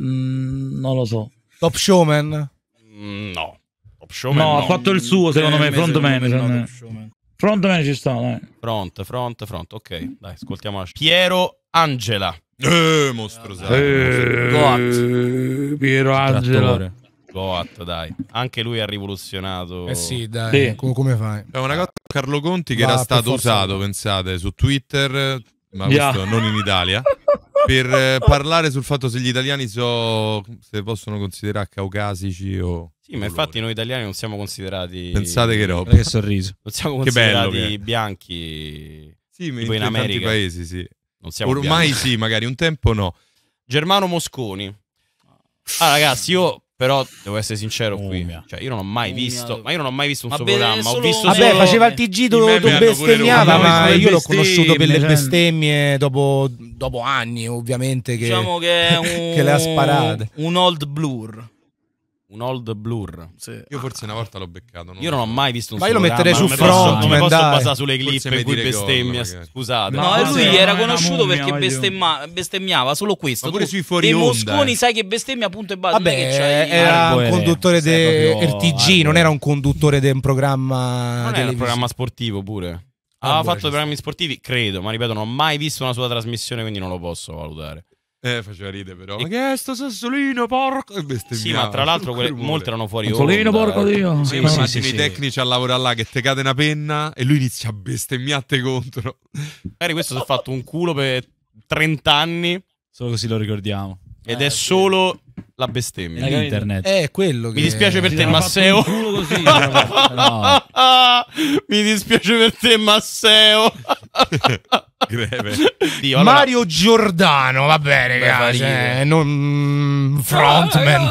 Mm, non lo so. Top Showman? Mm, no. Top Showman no, no, ha fatto il suo, secondo eh, me, front manager. Front manager ci sta, dai. Front, front, front. Ok, dai, ascoltiamo. Piero Angela. Eh, mostrosano. Eh, eh, Goat. Piero Angelo. Goat, dai. Anche lui ha rivoluzionato. Eh sì, dai. Sì. Come, come fai? È una cosa Carlo Conti che Va, era stato usato, no. pensate, su Twitter, ma yeah. questo non in Italia. per eh, parlare sul fatto se gli italiani so, se possono considerare caucasici o... Sì, ma infatti noi italiani non siamo considerati... Pensate che roba. Che sorriso. Non siamo considerati che bello, bianchi. Sì, in, in tanti paesi, sì. Non siamo Ormai bianchi. sì, magari un tempo no. Germano Mosconi. Ah, ragazzi, io però devo essere sincero qui. Mumia. Cioè, io non ho mai Mumia. visto, ma io non ho mai visto un vabbè, suo programma. Ho visto vabbè, solo... faceva il TG dove, tu bestemmiava, ma io l'ho conosciuto per le cioè. bestemmie dopo, dopo anni, ovviamente. Che, diciamo che, è un, che le ha sparate. Un old blur un old blur. Sì. Io forse una volta l'ho beccato. Non io non ho mai visto un Ma io lo metterei su Front. Non mi posso basare sulle clip in cui bestemmia. scusate. No, no eh, lui era conosciuto mummia, perché bestemmia, bestemmiava solo questo. Ma pure tu, sui fuori E Mosconi eh. sai che bestemmia punto e basta. Vabbè, eh, era un conduttore del TG, non era un conduttore di un programma Non era un programma sportivo pure. Aveva fatto programmi sportivi, credo, ma ripeto, non ho mai visto una sua trasmissione, quindi non lo posso valutare. Eh, faceva ridere però. E... Ma che è sto sassolino, porco! Sì, ma tra l'altro quelle... molte erano fuori Sassolino, porco Dio! Sì, ma sì, sì, sì, i tecnici a lavorare là che te cade una penna e lui inizia a bestemmiate contro. Magari questo si è fatto un culo per 30 anni. Solo così lo ricordiamo. Ed eh, è solo la bestemmia. È internet. È quello che... Mi dispiace per te, Masseo. Così, no. Mi dispiace per te, Masseo. greve. Dio, allora... Mario Giordano, vabbè, ragazzi. Cioè, non... Mm, frontman.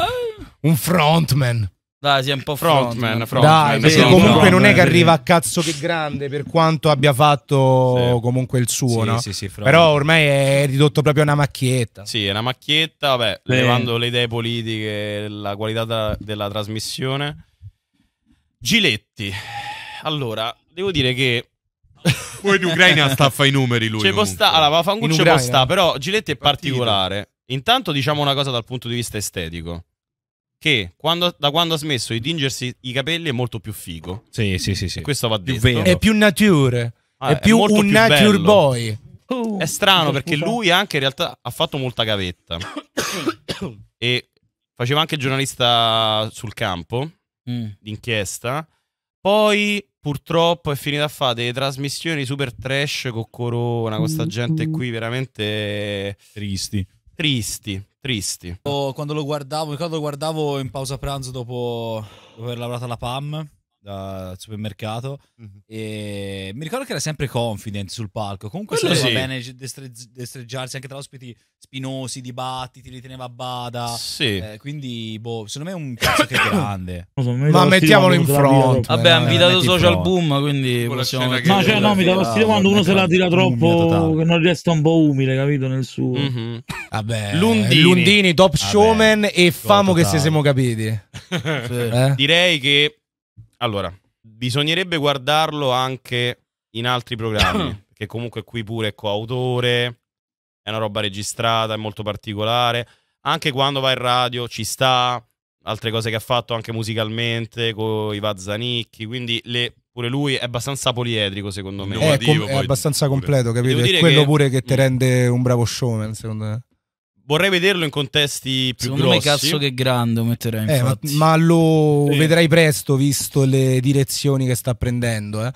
Un frontman. Dai, si è un po' frontman. frontman, frontman. Dai, sì, comunque non è che arriva a cazzo che grande per quanto abbia fatto sì. comunque il suo, sì, no? Sì, sì, Però ormai è ridotto proprio a una macchietta. Sì, è una macchietta, vabbè, eh. levando le idee politiche, la qualità da, della trasmissione. Giletti. Allora, devo dire che Poi in Ucraina sta a fare i numeri lui. C'è posta, allora, Fangun ci può sta, però Giletti è particolare. Intanto diciamo una cosa dal punto di vista estetico. Che quando, da quando ha smesso di tingersi i capelli è molto più figo. Sì, sì, sì. sì. Questo va detto. Più è più nature. Ah, è, più è un più nature bello. boy. Oh, è strano perché lui anche in realtà ha fatto molta gavetta. e faceva anche giornalista sul campo, mm. d'inchiesta. Poi purtroppo è finita a fare delle trasmissioni super trash con Corona, con sta gente mm-hmm. qui veramente tristi. Tristi, tristi. Quando lo guardavo, ricordo lo guardavo in pausa pranzo dopo aver lavorato alla PAM dal supermercato mm-hmm. e mi ricordo che era sempre confident sul palco comunque Quello sapeva sì. bene destre- destreggiarsi anche tra ospiti spinosi dibattiti li teneva a bada sì. eh, quindi boh secondo me è un cazzo che è grande ma mettiamolo in front vabbè eh. ha invitato social boom quindi possiamo ma cioè no mi dà fastidio quando uno se la tira troppo che non resta un po' umile capito nel suo mm-hmm. vabbè Lundini, Lundini top vabbè. showman e famo che se siamo capiti eh? direi che allora, bisognerebbe guardarlo anche in altri programmi, che comunque qui pure è coautore, è una roba registrata, è molto particolare. Anche quando va in radio ci sta, altre cose che ha fatto anche musicalmente con i Vazzanicchi, quindi le, pure lui è abbastanza poliedrico secondo me. È, com- è abbastanza completo, capito? È quello che... pure che mm. ti rende un bravo showman secondo me. Vorrei vederlo in contesti più Secondo grossi. Secondo me cazzo che grande lo metterei, eh, ma, ma, lo sì. vedrai presto, visto le direzioni che sta prendendo, eh.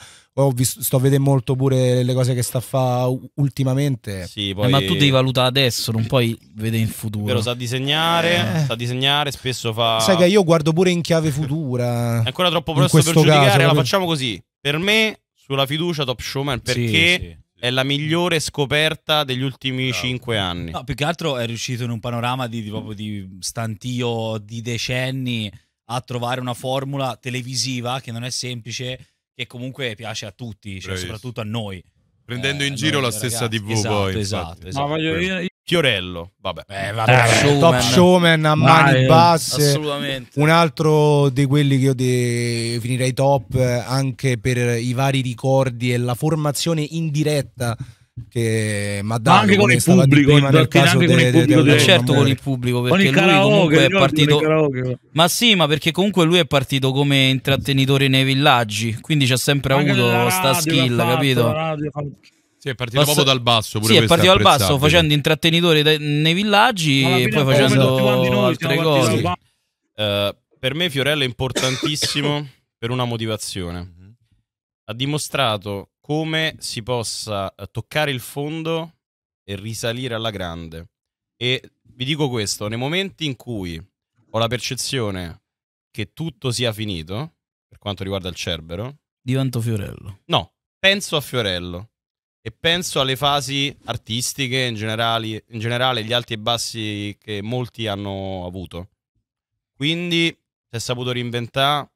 visto, sto a vedere molto pure le cose che sta a fare ultimamente. Sì, eh, poi... eh, ma tu devi valutare adesso, non puoi vedere in futuro. Però sa disegnare, eh. sa disegnare, spesso fa... Sai che io guardo pure in chiave futura. È ancora troppo presto per giudicare, caso, la facciamo così. Per me, sulla fiducia Top Showman, perché... Sì, sì è la migliore scoperta degli ultimi no. cinque anni. No, più che altro è riuscito in un panorama di, di, proprio di stantio di decenni a trovare una formula televisiva che non è semplice, che comunque piace a tutti, cioè soprattutto a noi. Prendendo eh, in giro la stessa ragazzi. TV esatto, poi. Esatto, esatto. No, esatto. voglio, io, Fiorello, vabbè. Eh, vabbè, eh, showman. top showman a mani Vai, basse. Assolutamente. Un altro di quelli che io definirei top anche per i vari ricordi e la formazione in diretta che mi ha dato anche con il pubblico prima nel caso de, con il pubblico certo con il pubblico perché il karaoke, lui è partito ma sì ma perché comunque lui è partito come intrattenitore nei villaggi quindi c'è sempre anche avuto sta skill fatto, capito radio, sì, è partito Posso... proprio dal basso. Pure sì, è partito dal basso facendo intrattenitore dai, nei villaggi e poi facendo noi, altre cose. Sì. Uh, eh, per me Fiorello è importantissimo per una motivazione. Mhm. Ha dimostrato come si possa eh, toccare il fondo e risalire alla grande. E vi dico questo, nei momenti in cui ho la percezione che tutto sia finito, per quanto riguarda il Cerbero, divento Fiorello. No, penso a Fiorello e penso alle fasi artistiche in, generali, in generale, gli alti e bassi che molti hanno avuto. Quindi si è saputo reinventare.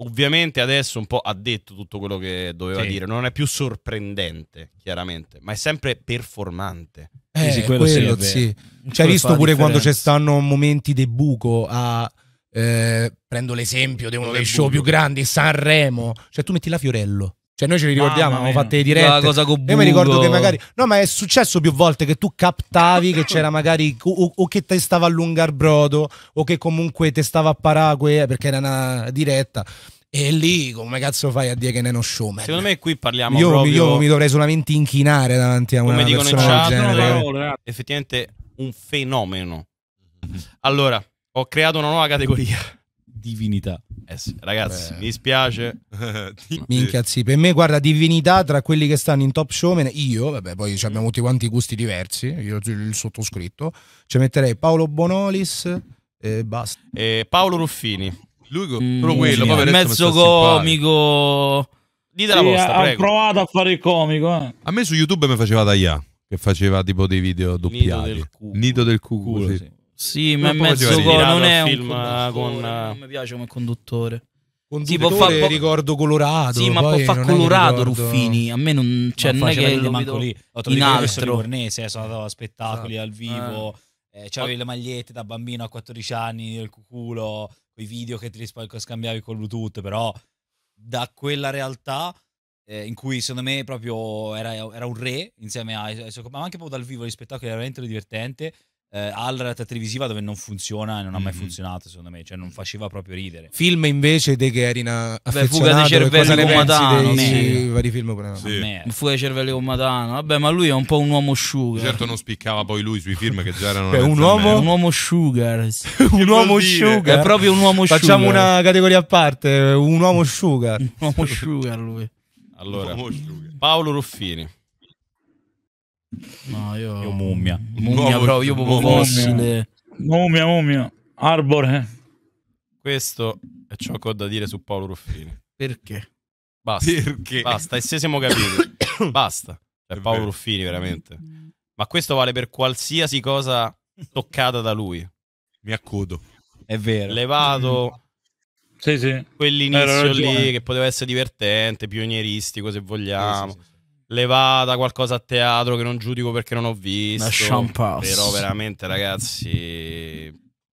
Ovviamente adesso un po' ha detto tutto quello che doveva sì. dire, non è più sorprendente, chiaramente, ma è sempre performante. Eh, sì, quello, quello sì. Cioè, hai visto pure differenza. quando ci stanno momenti di buco a... Eh, prendo l'esempio di uno dei show più grandi, Sanremo. Cioè, tu metti la Fiorello cioè, noi ce li ricordiamo, abbiamo fatto le dirette. Io mi ricordo che magari. No, ma è successo più volte che tu captavi che c'era magari. O, o che te stava a lungar brodo, o che comunque te stava a parague eh, perché era una diretta. E lì come cazzo fai a dire che non è uno showman? Secondo me qui parliamo io, proprio... Io mi dovrei solamente inchinare davanti a una come dicono in chat, genere. effettivamente un fenomeno. Allora, ho creato una nuova categoria divinità. Eh sì, ragazzi, Beh. mi spiace. Minchia, sì. Per me, guarda, divinità tra quelli che stanno in top showman, io, vabbè, poi abbiamo tutti quanti gusti diversi, io il sottoscritto, ci metterei Paolo Bonolis e eh, basta. E Paolo Ruffini. Lui, però mm, quello, sì, mezzo comico. Dite la vostra, ha prego. provato a fare il comico. Eh. A me su YouTube mi faceva tagliare, che faceva tipo dei video doppiati. Nido del culo. Nido del cuculo, sì. Sì, ma è mezzo co- non è un film eh, con... Non eh. mi piace come conduttore. Conduttore, tipo, fa po- ricordo colorato. Sì, ma poi fa colorato Ruffini. A me non, cioè, non, non è che lo vedo lì. Ho in altro. Cornese, eh, sono andato a spettacoli ah. al vivo. Ah. Eh, c'avevi le magliette da bambino a 14 anni, il cuculo, quei video che ti li scambiavi con Bluetooth, però da quella realtà in cui secondo me proprio era, era un re insieme a, ma anche proprio dal vivo gli spettacoli era veramente divertente eh, alla realtà televisiva dove non funziona e non ha mai mhm. funzionato secondo me, cioè non faceva proprio ridere. Film invece De Gherina affezionato, Beh, fuga dei cervelli con vari film pure sì. Fuga dei cervelli con Matano. Vabbè, ma lui è un po' un uomo sugar. Certo non spiccava poi lui sui film che già erano un uomo un uomo sugar. un uomo sugar. È proprio un uomo sugar. Facciamo una categoria a parte, un uomo sugar. un uomo sugar lui. Allora, Paolo Ruffini. No, io... io mummia. Mummia, proprio, io proprio fossile. Mummia, mummia. Arbor. Eh. Questo è ciò che ho da dire su Paolo Ruffini. Perché? Basta. Perché? Basta, e se siamo capiti. Basta. Cioè, è Paolo Ruffini, veramente. Ma questo vale per qualsiasi cosa toccata da lui. Mi accudo. È vero. Levato... Sì, sì. Quell'inizio lì che poteva essere divertente, pionieristico se vogliamo. Sì, sì, sì levata qualcosa a teatro che non giudico perché non ho visto. Però veramente, ragazzi,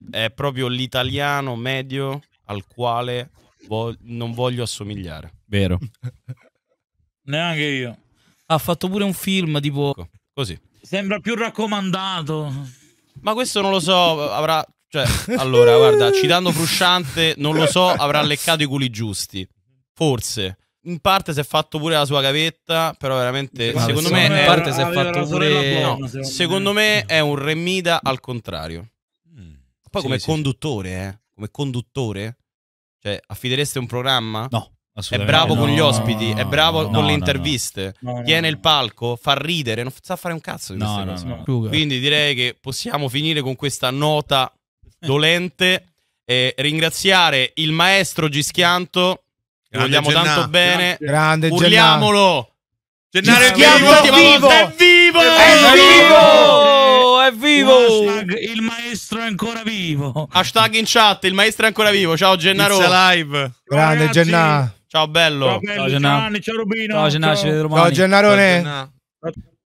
è proprio l'italiano medio al quale vo non voglio assomigliare. Vero. Neanche io. Ha fatto pure un film tipo ecco, così. Sembra più raccomandato. Ma questo non lo so, avrà cioè, allora, guarda, citando Frusciante, non lo so, avrà leccato i culi giusti. Forse in parte si è fatto pure la sua gavetta, però veramente Guarda, secondo me, me in parte si è fatto pure buona, no, secondo, secondo me. me. è un remida al contrario. Mm. Poi sì, come sì, conduttore, sì. Eh, come conduttore, cioè affidereste un programma? No. È bravo no, con gli ospiti, no, è bravo con le interviste, tiene il palco, fa ridere, non sa fare un cazzo di no, queste no, cose. Quindi direi che possiamo finire con questa nota dolente e ringraziare il maestro Gischianto vogliamo Gennà. tanto bene. Grande, Urliamolo. Gennaro è vivo, è vivo, è vivo, è vivo, è vivo. il maestro è ancora vivo. Hashtag in chat, il maestro è ancora vivo. Ciao Gennaro. live. Grande Gennaro. Ciao bello. Ciao, ciao Gennaro. Ciao Gennaro, ciao, ciao Gennarone. Ciao, Gennarone.